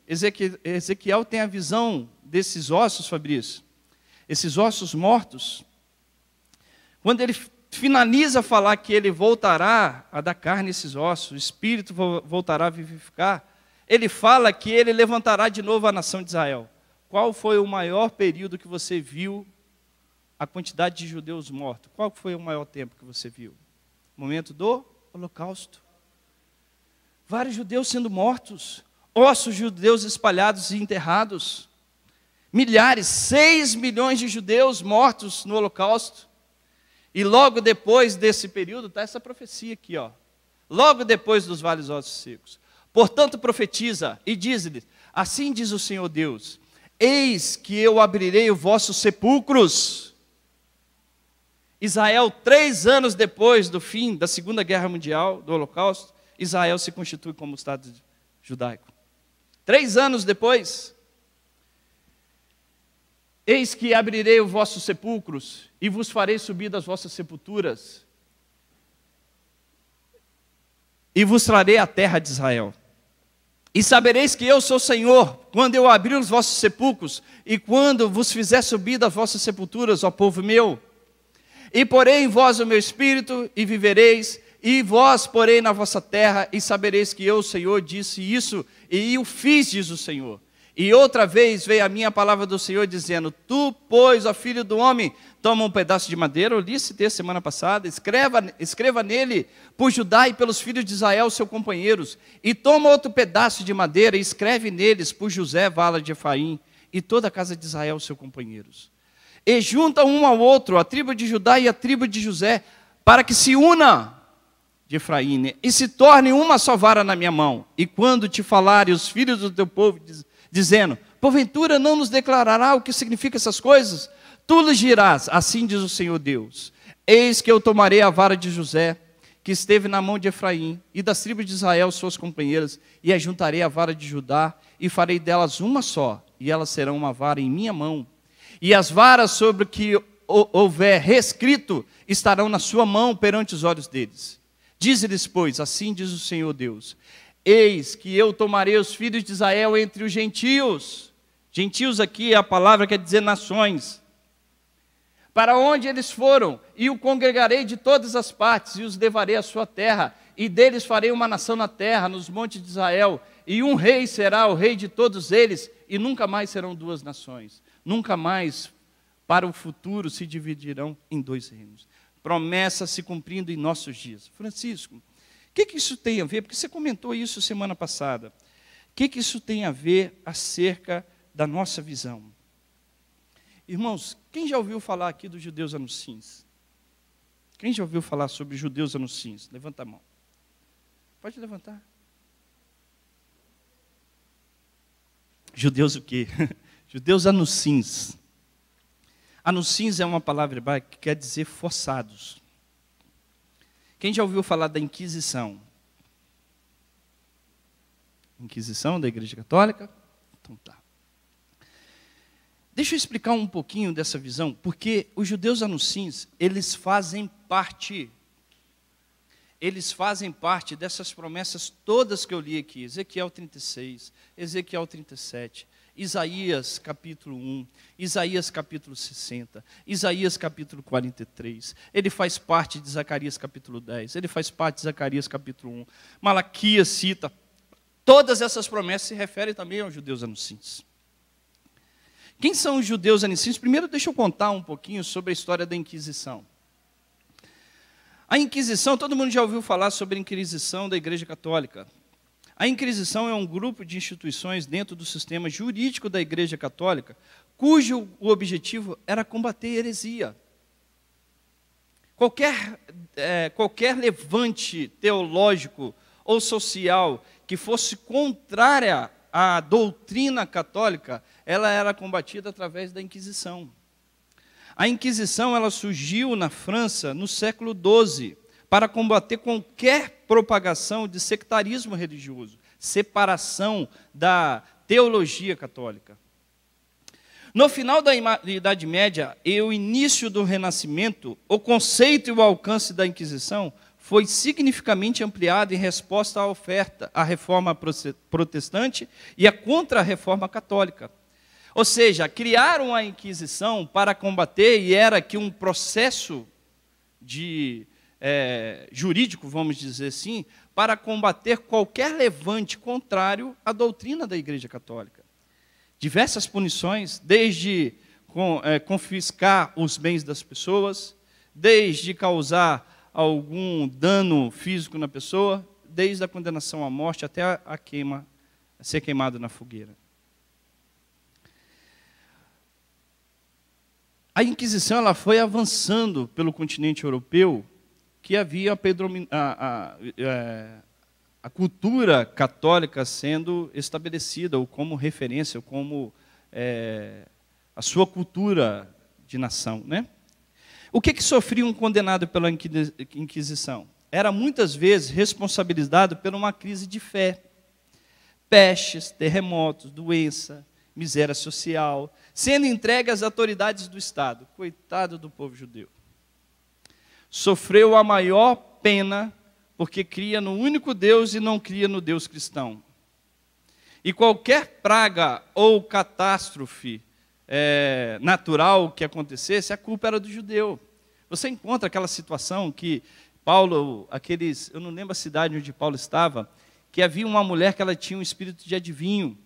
Ezequiel tem a visão desses ossos, Fabrício, esses ossos mortos, quando ele finaliza a falar que ele voltará a dar carne a esses ossos, o espírito voltará a vivificar, ele fala que ele levantará de novo a nação de Israel. Qual foi o maior período que você viu a quantidade de judeus mortos? Qual foi o maior tempo que você viu? Momento do Holocausto. Vários judeus sendo mortos, ossos judeus espalhados e enterrados, milhares, seis milhões de judeus mortos no Holocausto. E logo depois desse período está essa profecia aqui, ó. Logo depois dos vales ossos secos Portanto, profetiza e diz-lhe: Assim diz o Senhor Deus: Eis que eu abrirei os vossos sepulcros. Israel, três anos depois do fim da Segunda Guerra Mundial, do Holocausto, Israel se constitui como Estado judaico. Três anos depois, eis que abrirei os vossos sepulcros e vos farei subir das vossas sepulturas e vos trarei a terra de Israel. E sabereis que eu sou o Senhor, quando eu abrir os vossos sepulcros e quando vos fizer subir das vossas sepulturas, ó povo meu. E porei em vós o meu espírito e vivereis, e vós porei na vossa terra e sabereis que eu, o Senhor, disse isso e o fiz, diz o Senhor. E outra vez veio a minha palavra do Senhor dizendo: Tu, pois, ó filho do homem, Toma um pedaço de madeira, eu li esse texto semana passada, escreva, escreva nele por Judá e pelos filhos de Israel, seus companheiros, e toma outro pedaço de madeira e escreve neles por José, Vala de Efraim, e toda a casa de Israel, seus companheiros. E junta um ao outro, a tribo de Judá e a tribo de José, para que se una de Efraim, né, e se torne uma só vara na minha mão. E quando te falarem os filhos do teu povo, dizendo: Porventura não nos declarará o que significam essas coisas? tu lhes dirás: Assim diz o Senhor Deus: Eis que eu tomarei a vara de José, que esteve na mão de Efraim, e das tribos de Israel, suas companheiras, e ajuntarei a vara de Judá, e farei delas uma só, e elas serão uma vara em minha mão. E as varas sobre que houver reescrito estarão na sua mão perante os olhos deles. Diz-lhes, pois, assim diz o Senhor Deus: Eis que eu tomarei os filhos de Israel entre os gentios. Gentios aqui é a palavra que quer dizer nações para onde eles foram, e o congregarei de todas as partes, e os levarei à sua terra, e deles farei uma nação na terra, nos montes de Israel, e um rei será o rei de todos eles, e nunca mais serão duas nações, nunca mais para o futuro se dividirão em dois reinos. Promessa se cumprindo em nossos dias. Francisco, o que, que isso tem a ver? Porque você comentou isso semana passada. O que, que isso tem a ver acerca da nossa visão? Irmãos, quem já ouviu falar aqui dos judeus anuncins? Quem já ouviu falar sobre judeus anuncins? Levanta a mão. Pode levantar. Judeus o quê? [LAUGHS] judeus anuncins. Anuncins é uma palavra hebraica que quer dizer forçados. Quem já ouviu falar da Inquisição? Inquisição da Igreja Católica? Então tá. Deixa eu explicar um pouquinho dessa visão, porque os judeus anuncins, eles fazem parte, eles fazem parte dessas promessas todas que eu li aqui, Ezequiel 36, Ezequiel 37, Isaías capítulo 1, Isaías capítulo 60, Isaías capítulo 43. Ele faz parte de Zacarias capítulo 10, ele faz parte de Zacarias capítulo 1. Malaquias cita. Todas essas promessas se referem também aos judeus anunciantes. Quem são os judeus anicinhos? Primeiro, deixa eu contar um pouquinho sobre a história da Inquisição. A Inquisição, todo mundo já ouviu falar sobre a Inquisição da Igreja Católica. A Inquisição é um grupo de instituições dentro do sistema jurídico da Igreja Católica, cujo objetivo era combater heresia. Qualquer, é, qualquer levante teológico ou social que fosse contrária à doutrina católica ela era combatida através da Inquisição. A Inquisição ela surgiu na França no século XII para combater qualquer propagação de sectarismo religioso, separação da teologia católica. No final da Idade Média e o início do Renascimento, o conceito e o alcance da Inquisição foi significativamente ampliado em resposta à oferta à reforma protestante e à contra-reforma católica. Ou seja, criaram a Inquisição para combater, e era que um processo de é, jurídico, vamos dizer assim, para combater qualquer levante contrário à doutrina da Igreja Católica. Diversas punições, desde com, é, confiscar os bens das pessoas, desde causar algum dano físico na pessoa, desde a condenação à morte até a, a queima, a ser queimado na fogueira. A Inquisição ela foi avançando pelo continente europeu, que havia a, a, a, é, a cultura católica sendo estabelecida, ou como referência, ou como é, a sua cultura de nação. Né? O que, que sofria um condenado pela Inquisição? Era muitas vezes responsabilizado por uma crise de fé, pestes, terremotos, doença, miséria social, sendo entregue às autoridades do Estado. Coitado do povo judeu. Sofreu a maior pena porque cria no único Deus e não cria no Deus cristão. E qualquer praga ou catástrofe é, natural que acontecesse, a culpa era do judeu. Você encontra aquela situação que Paulo, aqueles, eu não lembro a cidade onde Paulo estava, que havia uma mulher que ela tinha um espírito de adivinho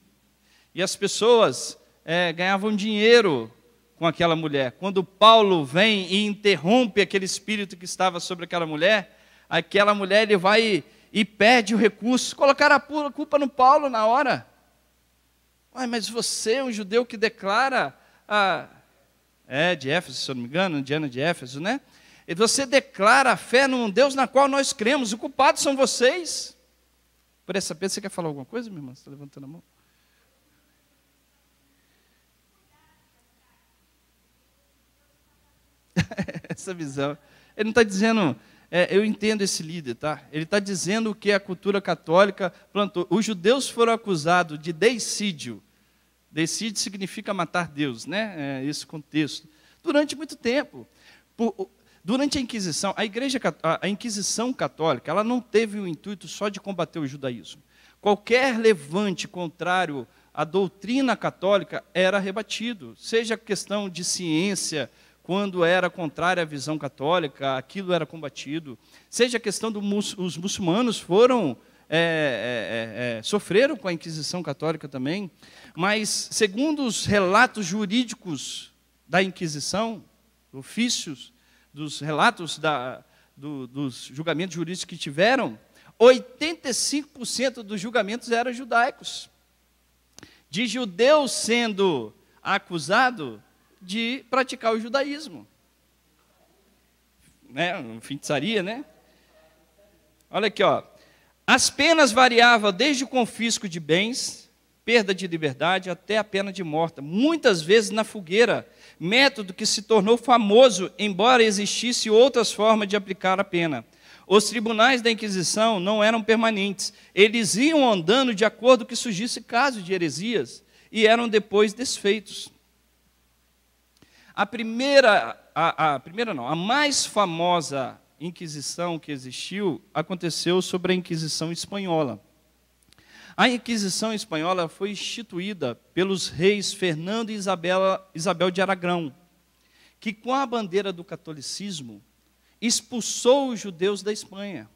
e as pessoas é, ganhavam dinheiro com aquela mulher. Quando Paulo vem e interrompe aquele espírito que estava sobre aquela mulher, aquela mulher ele vai e pede o recurso. Colocaram a culpa no Paulo na hora. Uai, mas você, é um judeu que declara a. É, de Éfeso, se eu não me engano, Diana de Éfeso, né? E você declara a fé num Deus na qual nós cremos, o culpado são vocês. Por essa pena, você quer falar alguma coisa, minha irmã? Você está levantando a mão? [LAUGHS] Essa visão. Ele não está dizendo, é, eu entendo esse líder, tá? Ele está dizendo o que a cultura católica plantou. Os judeus foram acusados de deicídio. Decídio significa matar Deus, né? É esse contexto. Durante muito tempo. Por, durante a Inquisição, a Igreja a Inquisição católica, ela não teve o intuito só de combater o judaísmo. Qualquer levante contrário à doutrina católica era rebatido, seja questão de ciência, quando era contrária à visão católica, aquilo era combatido. Seja a questão dos mus, muçulmanos foram é, é, é, é, sofreram com a Inquisição católica também, mas segundo os relatos jurídicos da Inquisição, ofícios dos relatos da, do, dos julgamentos jurídicos que tiveram, 85% dos julgamentos eram judaicos. De judeus sendo acusado, de praticar o judaísmo. Né? Um né? Olha aqui, ó. As penas variavam desde o confisco de bens, perda de liberdade, até a pena de morte, muitas vezes na fogueira, método que se tornou famoso, embora existisse outras formas de aplicar a pena. Os tribunais da Inquisição não eram permanentes, eles iam andando de acordo que surgisse caso de heresias e eram depois desfeitos. A primeira, a, a primeira não, a mais famosa Inquisição que existiu aconteceu sobre a Inquisição espanhola. A Inquisição espanhola foi instituída pelos reis Fernando e Isabela, Isabel de Aragão, que com a bandeira do catolicismo expulsou os judeus da Espanha.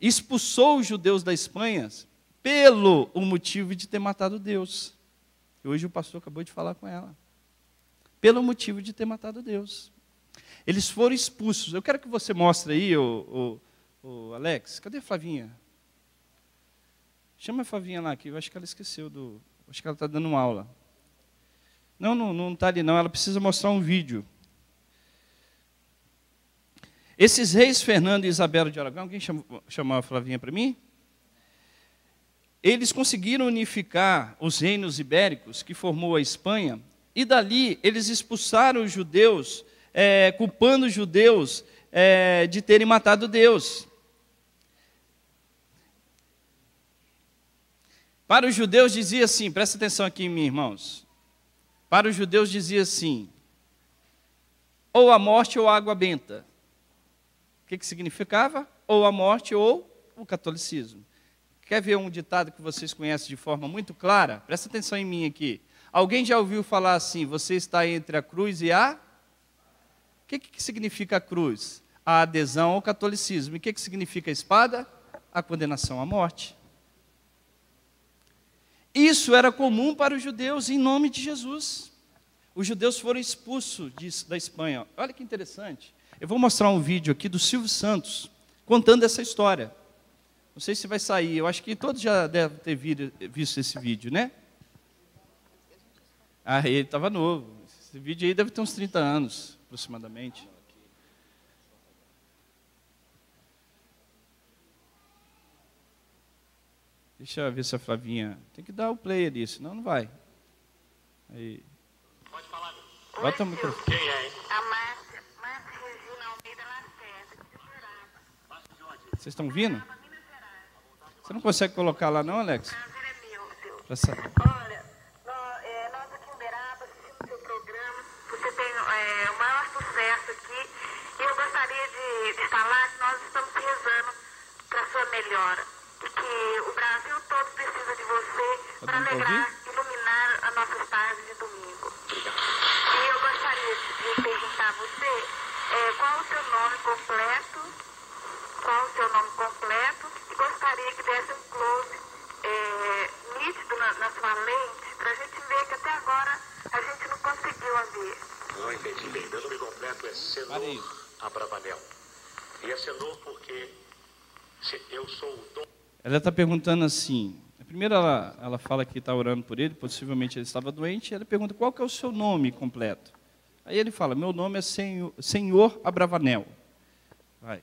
Expulsou os judeus da Espanha pelo o motivo de ter matado Deus. E hoje o pastor acabou de falar com ela pelo motivo de ter matado Deus. Eles foram expulsos. Eu quero que você mostre aí, o, o, o Alex. Cadê a Flavinha? Chama a Flavinha lá, aqui. eu acho que ela esqueceu do. Acho que ela está dando uma aula. Não, não está ali não. Ela precisa mostrar um vídeo. Esses reis Fernando e Isabela de Aragão, quem chamou, chamou a Flavinha para mim? Eles conseguiram unificar os reinos ibéricos que formou a Espanha e dali eles expulsaram os judeus, é, culpando os judeus é, de terem matado Deus. Para os judeus dizia assim, presta atenção aqui em mim, irmãos. Para os judeus dizia assim: ou a morte ou a água benta. O que, que significava? Ou a morte ou o catolicismo. Quer ver um ditado que vocês conhecem de forma muito clara? Presta atenção em mim aqui. Alguém já ouviu falar assim, você está entre a cruz e a? O que, que significa a cruz? A adesão ao catolicismo. E o que, que significa a espada? A condenação à morte. Isso era comum para os judeus em nome de Jesus. Os judeus foram expulsos da Espanha. Olha que interessante. Eu vou mostrar um vídeo aqui do Silvio Santos contando essa história. Não sei se vai sair, eu acho que todos já devem ter visto esse vídeo, né? Ah, ele estava novo. Esse vídeo aí deve ter uns 30 anos, aproximadamente. Deixa eu ver se a Flavinha. Tem que dar o play ali, senão não vai. Aí. Pode falar, Bota o microfone. Quem é, hein? A Márcia. Márcia Regina Almeida Lacerda. Vocês estão vindo? Você não consegue colocar lá, não, Alex? Prazer é meu, seu. Pra saber. que está lá, que nós estamos rezando para sua melhora. E que o Brasil todo precisa de você para alegrar, iluminar a nossa tarde de domingo. E eu gostaria de perguntar a você é, qual o seu nome completo, qual o seu nome completo, e gostaria que desse um close é, nítido na, na sua lente, para a gente ver que até agora a gente não conseguiu ver. Não entendi bem. Meu nome completo é Senhor Abravanel. E acenou é porque eu sou o dono. Ela está perguntando assim. Primeiro ela, ela fala que está orando por ele, possivelmente ele estava doente, e ela pergunta qual que é o seu nome completo. Aí ele fala, meu nome é Senhor, Senhor Abravanel. Vai.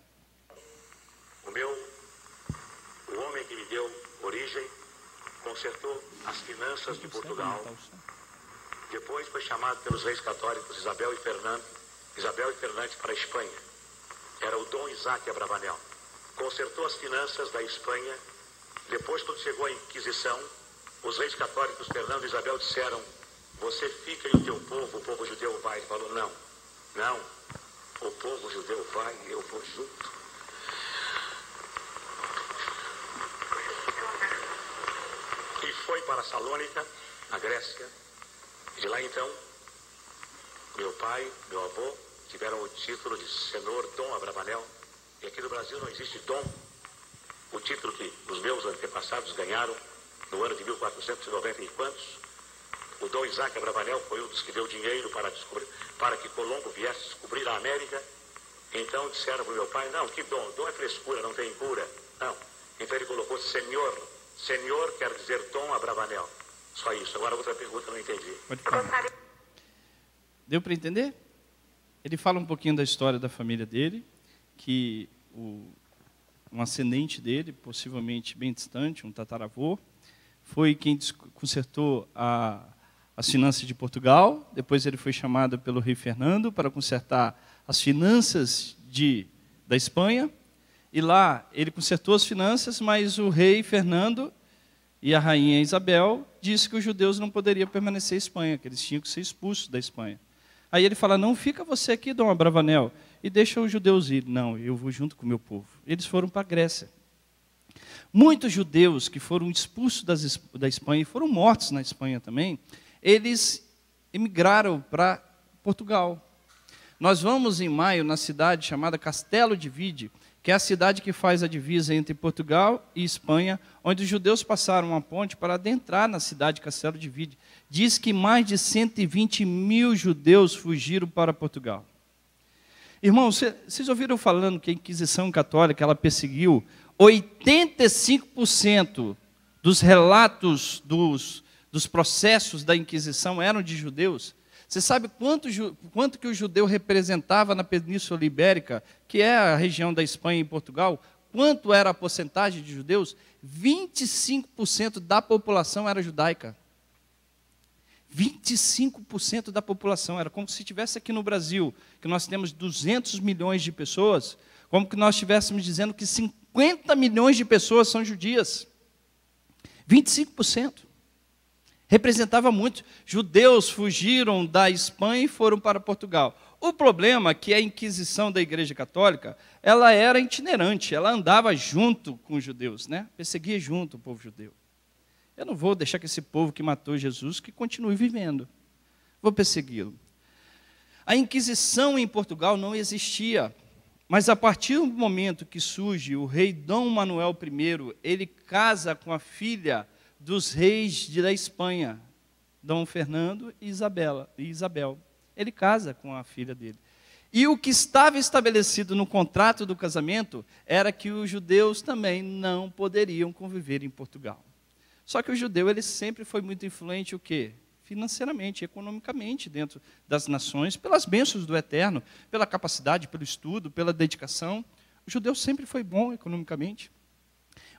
O meu, o homem que me deu origem, consertou as finanças de Portugal. Tá né? Depois foi chamado pelos reis católicos Isabel e Fernando, Isabel e Fernandes para a Espanha era o Dom Isaac Abravanel. Consertou as finanças da Espanha. Depois, quando chegou a Inquisição, os reis católicos Fernando e Isabel disseram: Você fica e o teu povo, o povo judeu vai. Ele falou: Não, não. O povo judeu vai e eu vou junto. E foi para Salônica, na Grécia. De lá então, meu pai, meu avô, tiveram o título de senhor Dom Abravanel. E aqui no Brasil não existe dom. O título que os meus antepassados ganharam no ano de 1490 e quantos? O Dom Isaac Abravanel foi um dos que deu dinheiro para, descobrir, para que Colombo viesse descobrir a América. Então disseram para o meu pai, não, que dom? Dom é frescura, não tem cura. Não. Então ele colocou senhor. Senhor quer dizer Dom Abravanel. Só isso. Agora outra pergunta, não entendi. Deu para entender? Ele fala um pouquinho da história da família dele, que o, um ascendente dele, possivelmente bem distante, um tataravô, foi quem consertou a, as finanças de Portugal. Depois ele foi chamado pelo rei Fernando para consertar as finanças de, da Espanha. E lá ele consertou as finanças, mas o rei Fernando e a rainha Isabel disse que os judeus não poderiam permanecer em Espanha, que eles tinham que ser expulsos da Espanha. Aí ele fala: Não fica você aqui, Dom Abravanel, e deixa os judeus ir. Não, eu vou junto com o meu povo. Eles foram para a Grécia. Muitos judeus que foram expulsos das, da Espanha e foram mortos na Espanha também, eles emigraram para Portugal. Nós vamos em maio na cidade chamada Castelo de Vide, que é a cidade que faz a divisa entre Portugal e Espanha, onde os judeus passaram uma ponte para adentrar na cidade Castelo de Vide, diz que mais de 120 mil judeus fugiram para Portugal. Irmãos, vocês ouviram falando que a Inquisição Católica ela perseguiu 85% dos relatos dos, dos processos da Inquisição eram de judeus. Você sabe quanto, quanto que o judeu representava na Península Ibérica, que é a região da Espanha e Portugal? Quanto era a porcentagem de judeus? 25% da população era judaica. 25% da população. Era como se tivesse aqui no Brasil, que nós temos 200 milhões de pessoas, como que nós estivéssemos dizendo que 50 milhões de pessoas são judias. 25%. Representava muito. Judeus fugiram da Espanha e foram para Portugal. O problema é que a Inquisição da Igreja Católica, ela era itinerante, ela andava junto com os judeus, né? perseguia junto o povo judeu. Eu não vou deixar que esse povo que matou Jesus que continue vivendo. Vou persegui-lo. A Inquisição em Portugal não existia, mas a partir do momento que surge o rei Dom Manuel I, ele casa com a filha dos reis da Espanha, Dom Fernando e Isabela, e Isabel. Ele casa com a filha dele. E o que estava estabelecido no contrato do casamento era que os judeus também não poderiam conviver em Portugal. Só que o judeu ele sempre foi muito influente o quê? financeiramente, economicamente dentro das nações, pelas bênçãos do eterno, pela capacidade, pelo estudo, pela dedicação. O judeu sempre foi bom economicamente.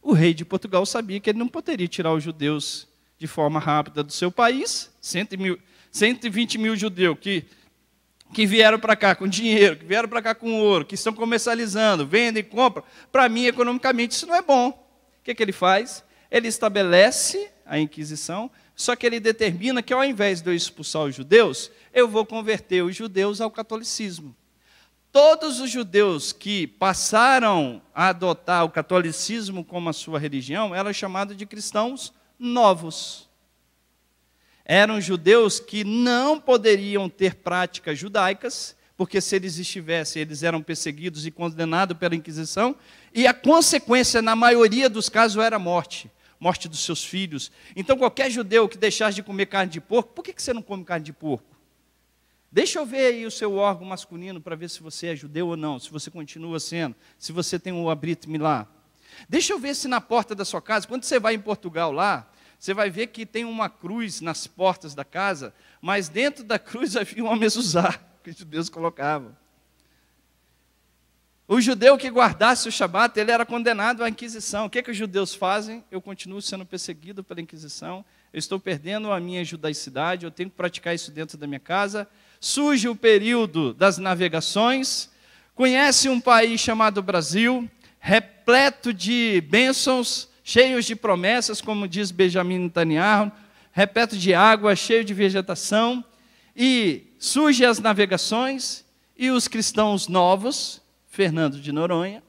O rei de Portugal sabia que ele não poderia tirar os judeus de forma rápida do seu país. 100 mil, 120 mil judeus que, que vieram para cá com dinheiro, que vieram para cá com ouro, que estão comercializando, vendem, compram. Para mim, economicamente, isso não é bom. O que, é que ele faz? ele estabelece a Inquisição, só que ele determina que ao invés de eu expulsar os judeus, eu vou converter os judeus ao catolicismo. Todos os judeus que passaram a adotar o catolicismo como a sua religião eram chamados de cristãos novos. Eram judeus que não poderiam ter práticas judaicas, porque se eles estivessem, eles eram perseguidos e condenados pela Inquisição, e a consequência, na maioria dos casos, era morte morte dos seus filhos. Então, qualquer judeu que deixasse de comer carne de porco, por que, você não come carne de porco? Deixa eu ver aí o seu órgão masculino para ver se você é judeu ou não, se você continua sendo, se você tem o um abrit milá. Deixa eu ver se na porta da sua casa, quando você vai em Portugal lá, você vai ver que tem uma cruz nas portas da casa, mas dentro da [LAUGHS] cruz havia uma mezuzá que os judeus colocavam. O judeu que guardasse o Shabat, ele era condenado à Inquisição. O que, é que os judeus fazem? Eu continuo sendo perseguido pela Inquisição, eu estou perdendo a minha judaicidade, eu tenho que praticar isso dentro da minha casa. Surge o período das navegações, conhece um país chamado Brasil, repleto de bênçãos, cheios de promessas, como diz Benjamin Netanyahu, repleto de água, cheio de vegetação, e surgem as navegações, e os cristãos novos, Fernando de Noronha,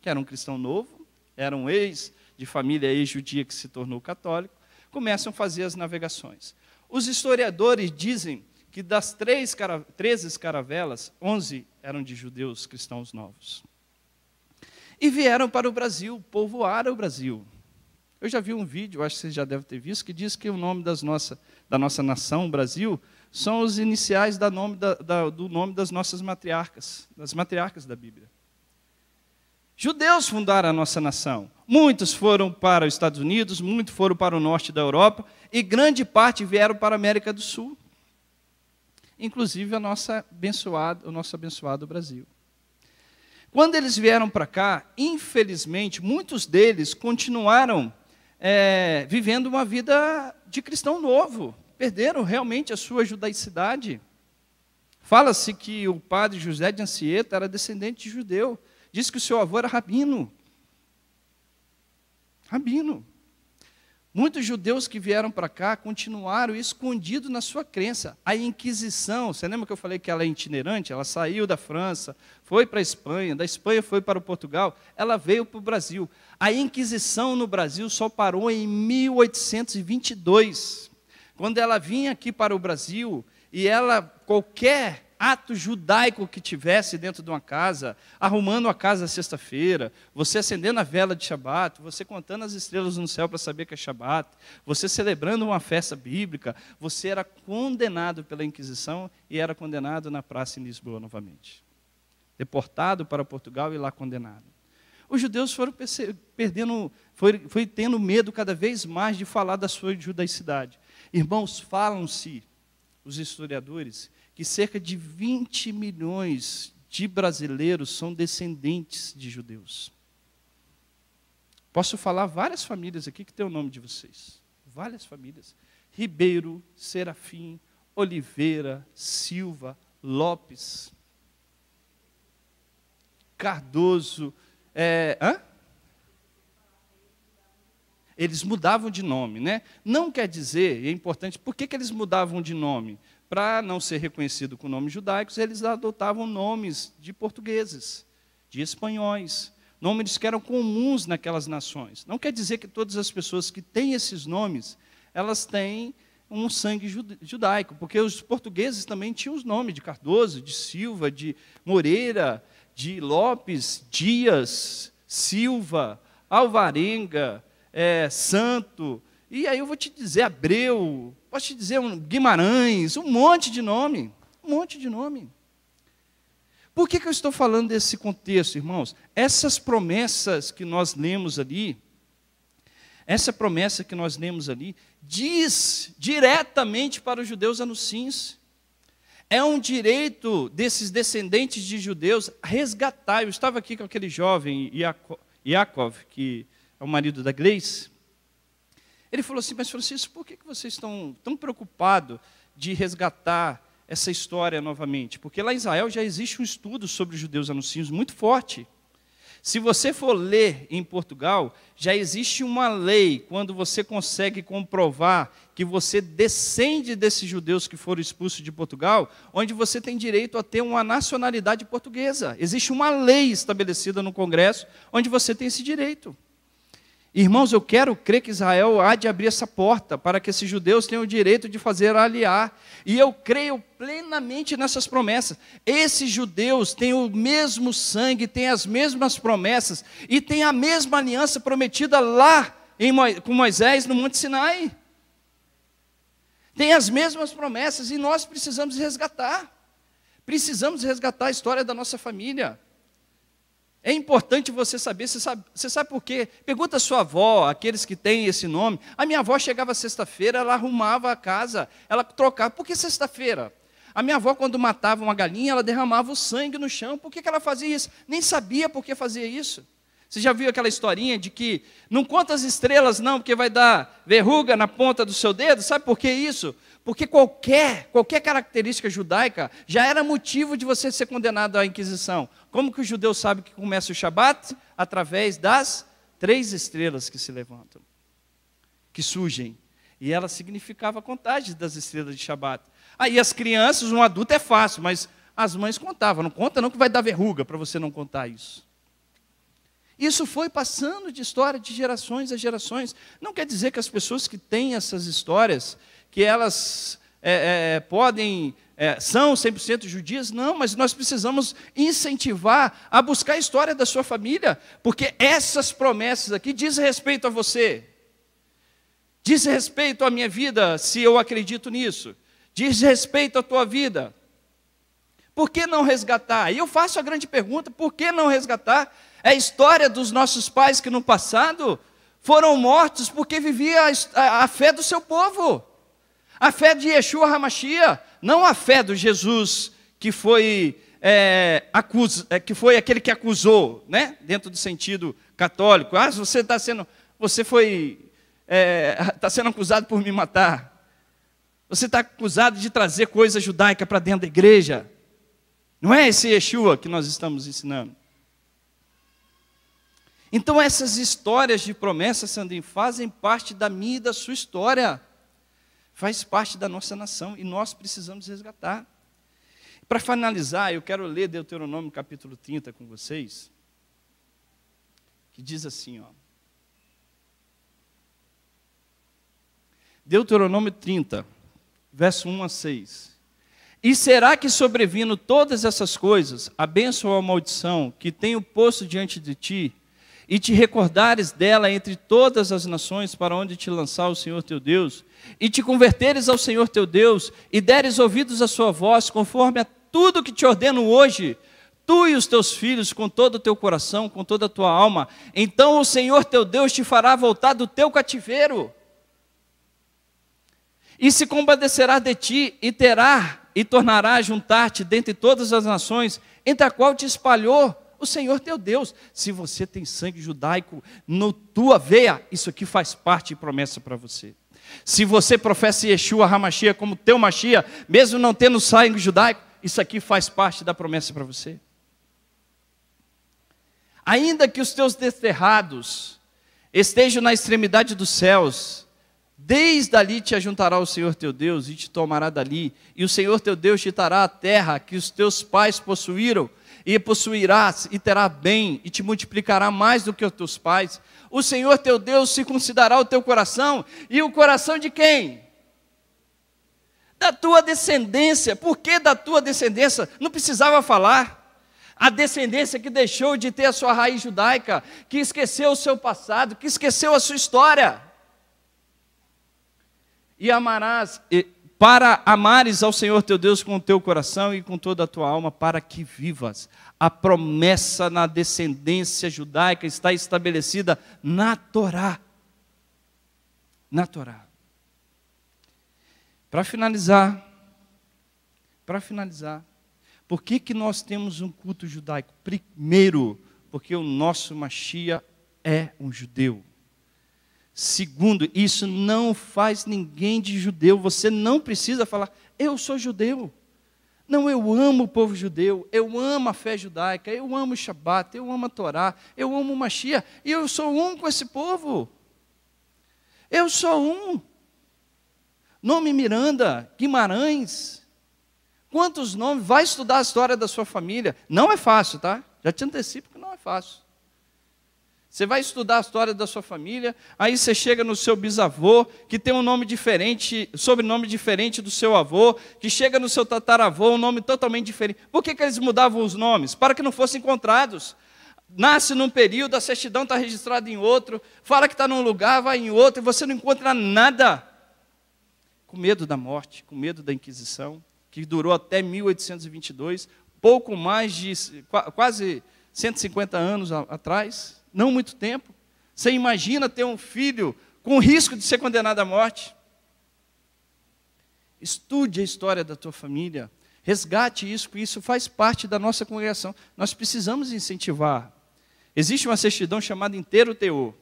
que era um cristão novo, era um ex de família ex-judia que se tornou católico, começam a fazer as navegações. Os historiadores dizem que das três 13 caravelas, 11 eram de judeus cristãos novos. E vieram para o Brasil, povoar o Brasil. Eu já vi um vídeo, acho que vocês já devem ter visto, que diz que o nome nossa, da nossa nação, Brasil, são os iniciais da nome da, da, do nome das nossas matriarcas, das matriarcas da Bíblia. Judeus fundaram a nossa nação. Muitos foram para os Estados Unidos, muitos foram para o norte da Europa e grande parte vieram para a América do Sul. Inclusive a nossa o nosso abençoado Brasil. Quando eles vieram para cá, infelizmente, muitos deles continuaram é, vivendo uma vida de cristão novo, perderam realmente a sua judaicidade. Fala-se que o padre José de Anchieta era descendente de judeu. Diz que o seu avô era rabino. Rabino. Muitos judeus que vieram para cá continuaram escondidos na sua crença. A Inquisição, você lembra que eu falei que ela é itinerante? Ela saiu da França, foi para a Espanha, da Espanha foi para o Portugal, ela veio para o Brasil. A Inquisição no Brasil só parou em 1822. Quando ela vinha aqui para o Brasil e ela, qualquer ato judaico que tivesse dentro de uma casa, arrumando a casa sexta-feira, você acendendo a vela de Shabat, você contando as estrelas no céu para saber que é Shabat, você celebrando uma festa bíblica, você era condenado pela Inquisição e era condenado na praça em Lisboa novamente. Deportado para Portugal e lá condenado. Os judeus foram perdendo, foi, foi tendo medo cada vez mais de falar da sua judaicidade. Irmãos, falam-se os historiadores que cerca de 20 milhões de brasileiros são descendentes de judeus. Posso falar várias famílias aqui que tem o nome de vocês. Várias famílias. Ribeiro, Serafim, Oliveira, Silva, Lopes, Cardoso, é, hã? Eles mudavam de nome, né? Não quer dizer, é importante, por que, que eles mudavam de nome? Para não ser reconhecido com nomes judaicos, eles adotavam nomes de portugueses, de espanhóis, nomes que eram comuns naquelas nações. Não quer dizer que todas as pessoas que têm esses nomes, elas têm um sangue judaico, porque os portugueses também tinham os nomes de Cardoso, de Silva, de Moreira, de Lopes, Dias, Silva, Alvarenga, é, santo, e aí eu vou te dizer Abreu, posso te dizer um, Guimarães, um monte de nome, um monte de nome. Por que, que eu estou falando desse contexto, irmãos? Essas promessas que nós lemos ali, essa promessa que nós lemos ali, diz diretamente para os judeus anuncins. É um direito desses descendentes de judeus resgatar. Eu estava aqui com aquele jovem, Yaakov, que é o marido da Grace, ele falou assim: Mas Francisco, por que vocês estão tão preocupados de resgatar essa história novamente? Porque lá em Israel já existe um estudo sobre os judeus anuncios muito forte. Se você for ler em Portugal, já existe uma lei quando você consegue comprovar que você descende desses judeus que foram expulsos de Portugal, onde você tem direito a ter uma nacionalidade portuguesa. Existe uma lei estabelecida no Congresso onde você tem esse direito. Irmãos, eu quero crer que Israel há de abrir essa porta para que esses judeus tenham o direito de fazer aliar. E eu creio plenamente nessas promessas. Esses judeus têm o mesmo sangue, têm as mesmas promessas e têm a mesma aliança prometida lá em Mo... com Moisés no Monte Sinai. Tem as mesmas promessas e nós precisamos resgatar. Precisamos resgatar a história da nossa família. É importante você saber, você sabe, você sabe por quê? Pergunta a sua avó, aqueles que têm esse nome. A minha avó chegava sexta-feira, ela arrumava a casa, ela trocava. Por que sexta-feira? A minha avó, quando matava uma galinha, ela derramava o sangue no chão. Por que, que ela fazia isso? Nem sabia por que fazia isso. Você já viu aquela historinha de que não conta as estrelas, não, porque vai dar verruga na ponta do seu dedo? Sabe por que isso? Porque qualquer, qualquer característica judaica já era motivo de você ser condenado à Inquisição. Como que o judeu sabe que começa o Shabat? Através das três estrelas que se levantam, que surgem. E ela significava a contagem das estrelas de Shabat. Aí as crianças, um adulto é fácil, mas as mães contavam. Não conta não que vai dar verruga para você não contar isso. Isso foi passando de história de gerações a gerações. Não quer dizer que as pessoas que têm essas histórias que elas é, é, é, podem é, são 100% judias, não, mas nós precisamos incentivar a buscar a história da sua família, porque essas promessas aqui dizem respeito a você, diz respeito à minha vida, se eu acredito nisso, diz respeito à tua vida. Por que não resgatar? E eu faço a grande pergunta: por que não resgatar? É a história dos nossos pais que no passado foram mortos porque vivia a, a, a fé do seu povo. A fé de Yeshua Hamashia, não a fé do Jesus que foi, é, é, que foi aquele que acusou, né? dentro do sentido católico. Ah, você está sendo, você foi, está é, tá sendo acusado por me matar. Você está acusado de trazer coisa judaica para dentro da igreja. Não é esse Yeshua que nós estamos ensinando. Então essas histórias de promessas, Sandrinho, fazem parte da minha e da sua história faz parte da nossa nação e nós precisamos resgatar. Para finalizar, eu quero ler Deuteronômio capítulo 30 com vocês, que diz assim, ó. Deuteronômio 30, verso 1 a 6. E será que sobrevindo todas essas coisas, a bênção ou a maldição que tenho posto diante de ti, e te recordares dela entre todas as nações para onde te lançar o Senhor teu Deus, e te converteres ao Senhor teu Deus, e deres ouvidos à sua voz, conforme a tudo que te ordeno hoje, tu e os teus filhos, com todo o teu coração, com toda a tua alma, então o Senhor teu Deus te fará voltar do teu cativeiro, e se compadecerá de ti, e terá, e tornará a juntar-te dentre todas as nações, entre a qual te espalhou, o Senhor teu Deus. Se você tem sangue judaico no tua veia, isso aqui faz parte e promessa para você. Se você professa Yeshua Hamashia como teu mashia, mesmo não tendo sangue judaico, isso aqui faz parte da promessa para você. Ainda que os teus desterrados estejam na extremidade dos céus, desde ali te ajuntará o Senhor teu Deus e te tomará dali, e o Senhor teu Deus te dará a terra que os teus pais possuíram e possuirás e terá bem e te multiplicará mais do que os teus pais. O Senhor teu Deus se considerará o teu coração e o coração de quem? Da tua descendência. Por que da tua descendência? Não precisava falar. A descendência que deixou de ter a sua raiz judaica, que esqueceu o seu passado, que esqueceu a sua história. E amarás para amares ao Senhor teu Deus com o teu coração e com toda a tua alma, para que vivas. A promessa na descendência judaica está estabelecida na Torá. Na Torá. Para finalizar, para finalizar, por que, que nós temos um culto judaico? Primeiro, porque o nosso Machia é um judeu. Segundo, isso não faz ninguém de judeu. Você não precisa falar, eu sou judeu. Não, eu amo o povo judeu, eu amo a fé judaica, eu amo o Shabat, eu amo a Torá, eu amo o Mashiach, e eu sou um com esse povo. Eu sou um. Nome Miranda, Guimarães. Quantos nomes? Vai estudar a história da sua família. Não é fácil, tá? Já te antecipo que não é fácil. Você vai estudar a história da sua família, aí você chega no seu bisavô, que tem um nome diferente, sobrenome diferente do seu avô, que chega no seu tataravô, um nome totalmente diferente. Por que, que eles mudavam os nomes? Para que não fossem encontrados. Nasce num período, a certidão está registrada em outro, fala que está num lugar, vai em outro, e você não encontra nada. Com medo da morte, com medo da Inquisição, que durou até 1822, pouco mais de quase 150 anos atrás, não muito tempo. Você imagina ter um filho com risco de ser condenado à morte? Estude a história da tua família, resgate isso, porque isso faz parte da nossa congregação. Nós precisamos incentivar. Existe uma certidão chamada inteiro teor.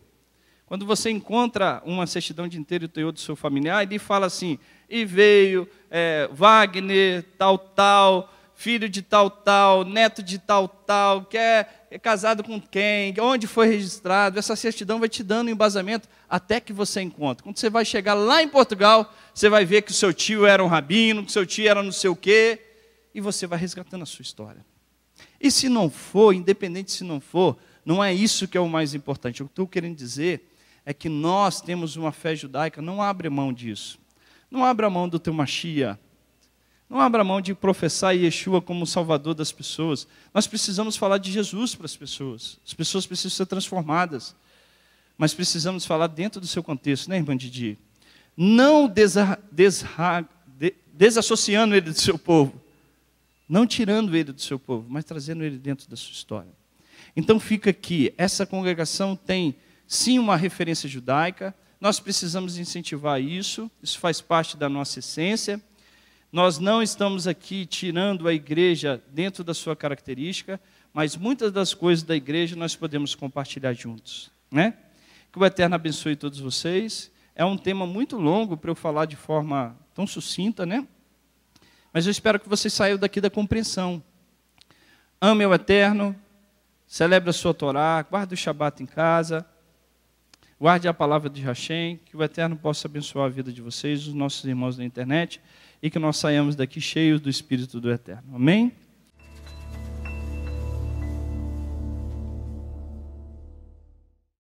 Quando você encontra uma certidão de inteiro teor do seu familiar, ele fala assim: e veio é, Wagner, tal, tal, filho de tal, tal, neto de tal, tal, quer é casado com quem, onde foi registrado, essa certidão vai te dando embasamento até que você encontre. Quando você vai chegar lá em Portugal, você vai ver que o seu tio era um rabino, que seu tio era não sei o quê, e você vai resgatando a sua história. E se não for, independente se não for, não é isso que é o mais importante. O que eu estou querendo dizer é que nós temos uma fé judaica, não abre mão disso. Não abra mão do teu machia, não abra mão de professar Yeshua como Salvador das pessoas. Nós precisamos falar de Jesus para as pessoas. As pessoas precisam ser transformadas. Mas precisamos falar dentro do seu contexto, né, irmã Didi? Não desa, desra, de, desassociando ele do seu povo. Não tirando ele do seu povo, mas trazendo ele dentro da sua história. Então fica aqui, essa congregação tem sim uma referência judaica, nós precisamos incentivar isso, isso faz parte da nossa essência. Nós não estamos aqui tirando a igreja dentro da sua característica, mas muitas das coisas da igreja nós podemos compartilhar juntos, né? Que o Eterno abençoe todos vocês. É um tema muito longo para eu falar de forma tão sucinta, né? Mas eu espero que você saia daqui da compreensão. Ame o Eterno, celebre a sua Torá, guarde o Shabat em casa, guarde a palavra de Hashem, que o Eterno possa abençoar a vida de vocês, os nossos irmãos da internet e que nós saiamos daqui cheios do Espírito do Eterno. Amém?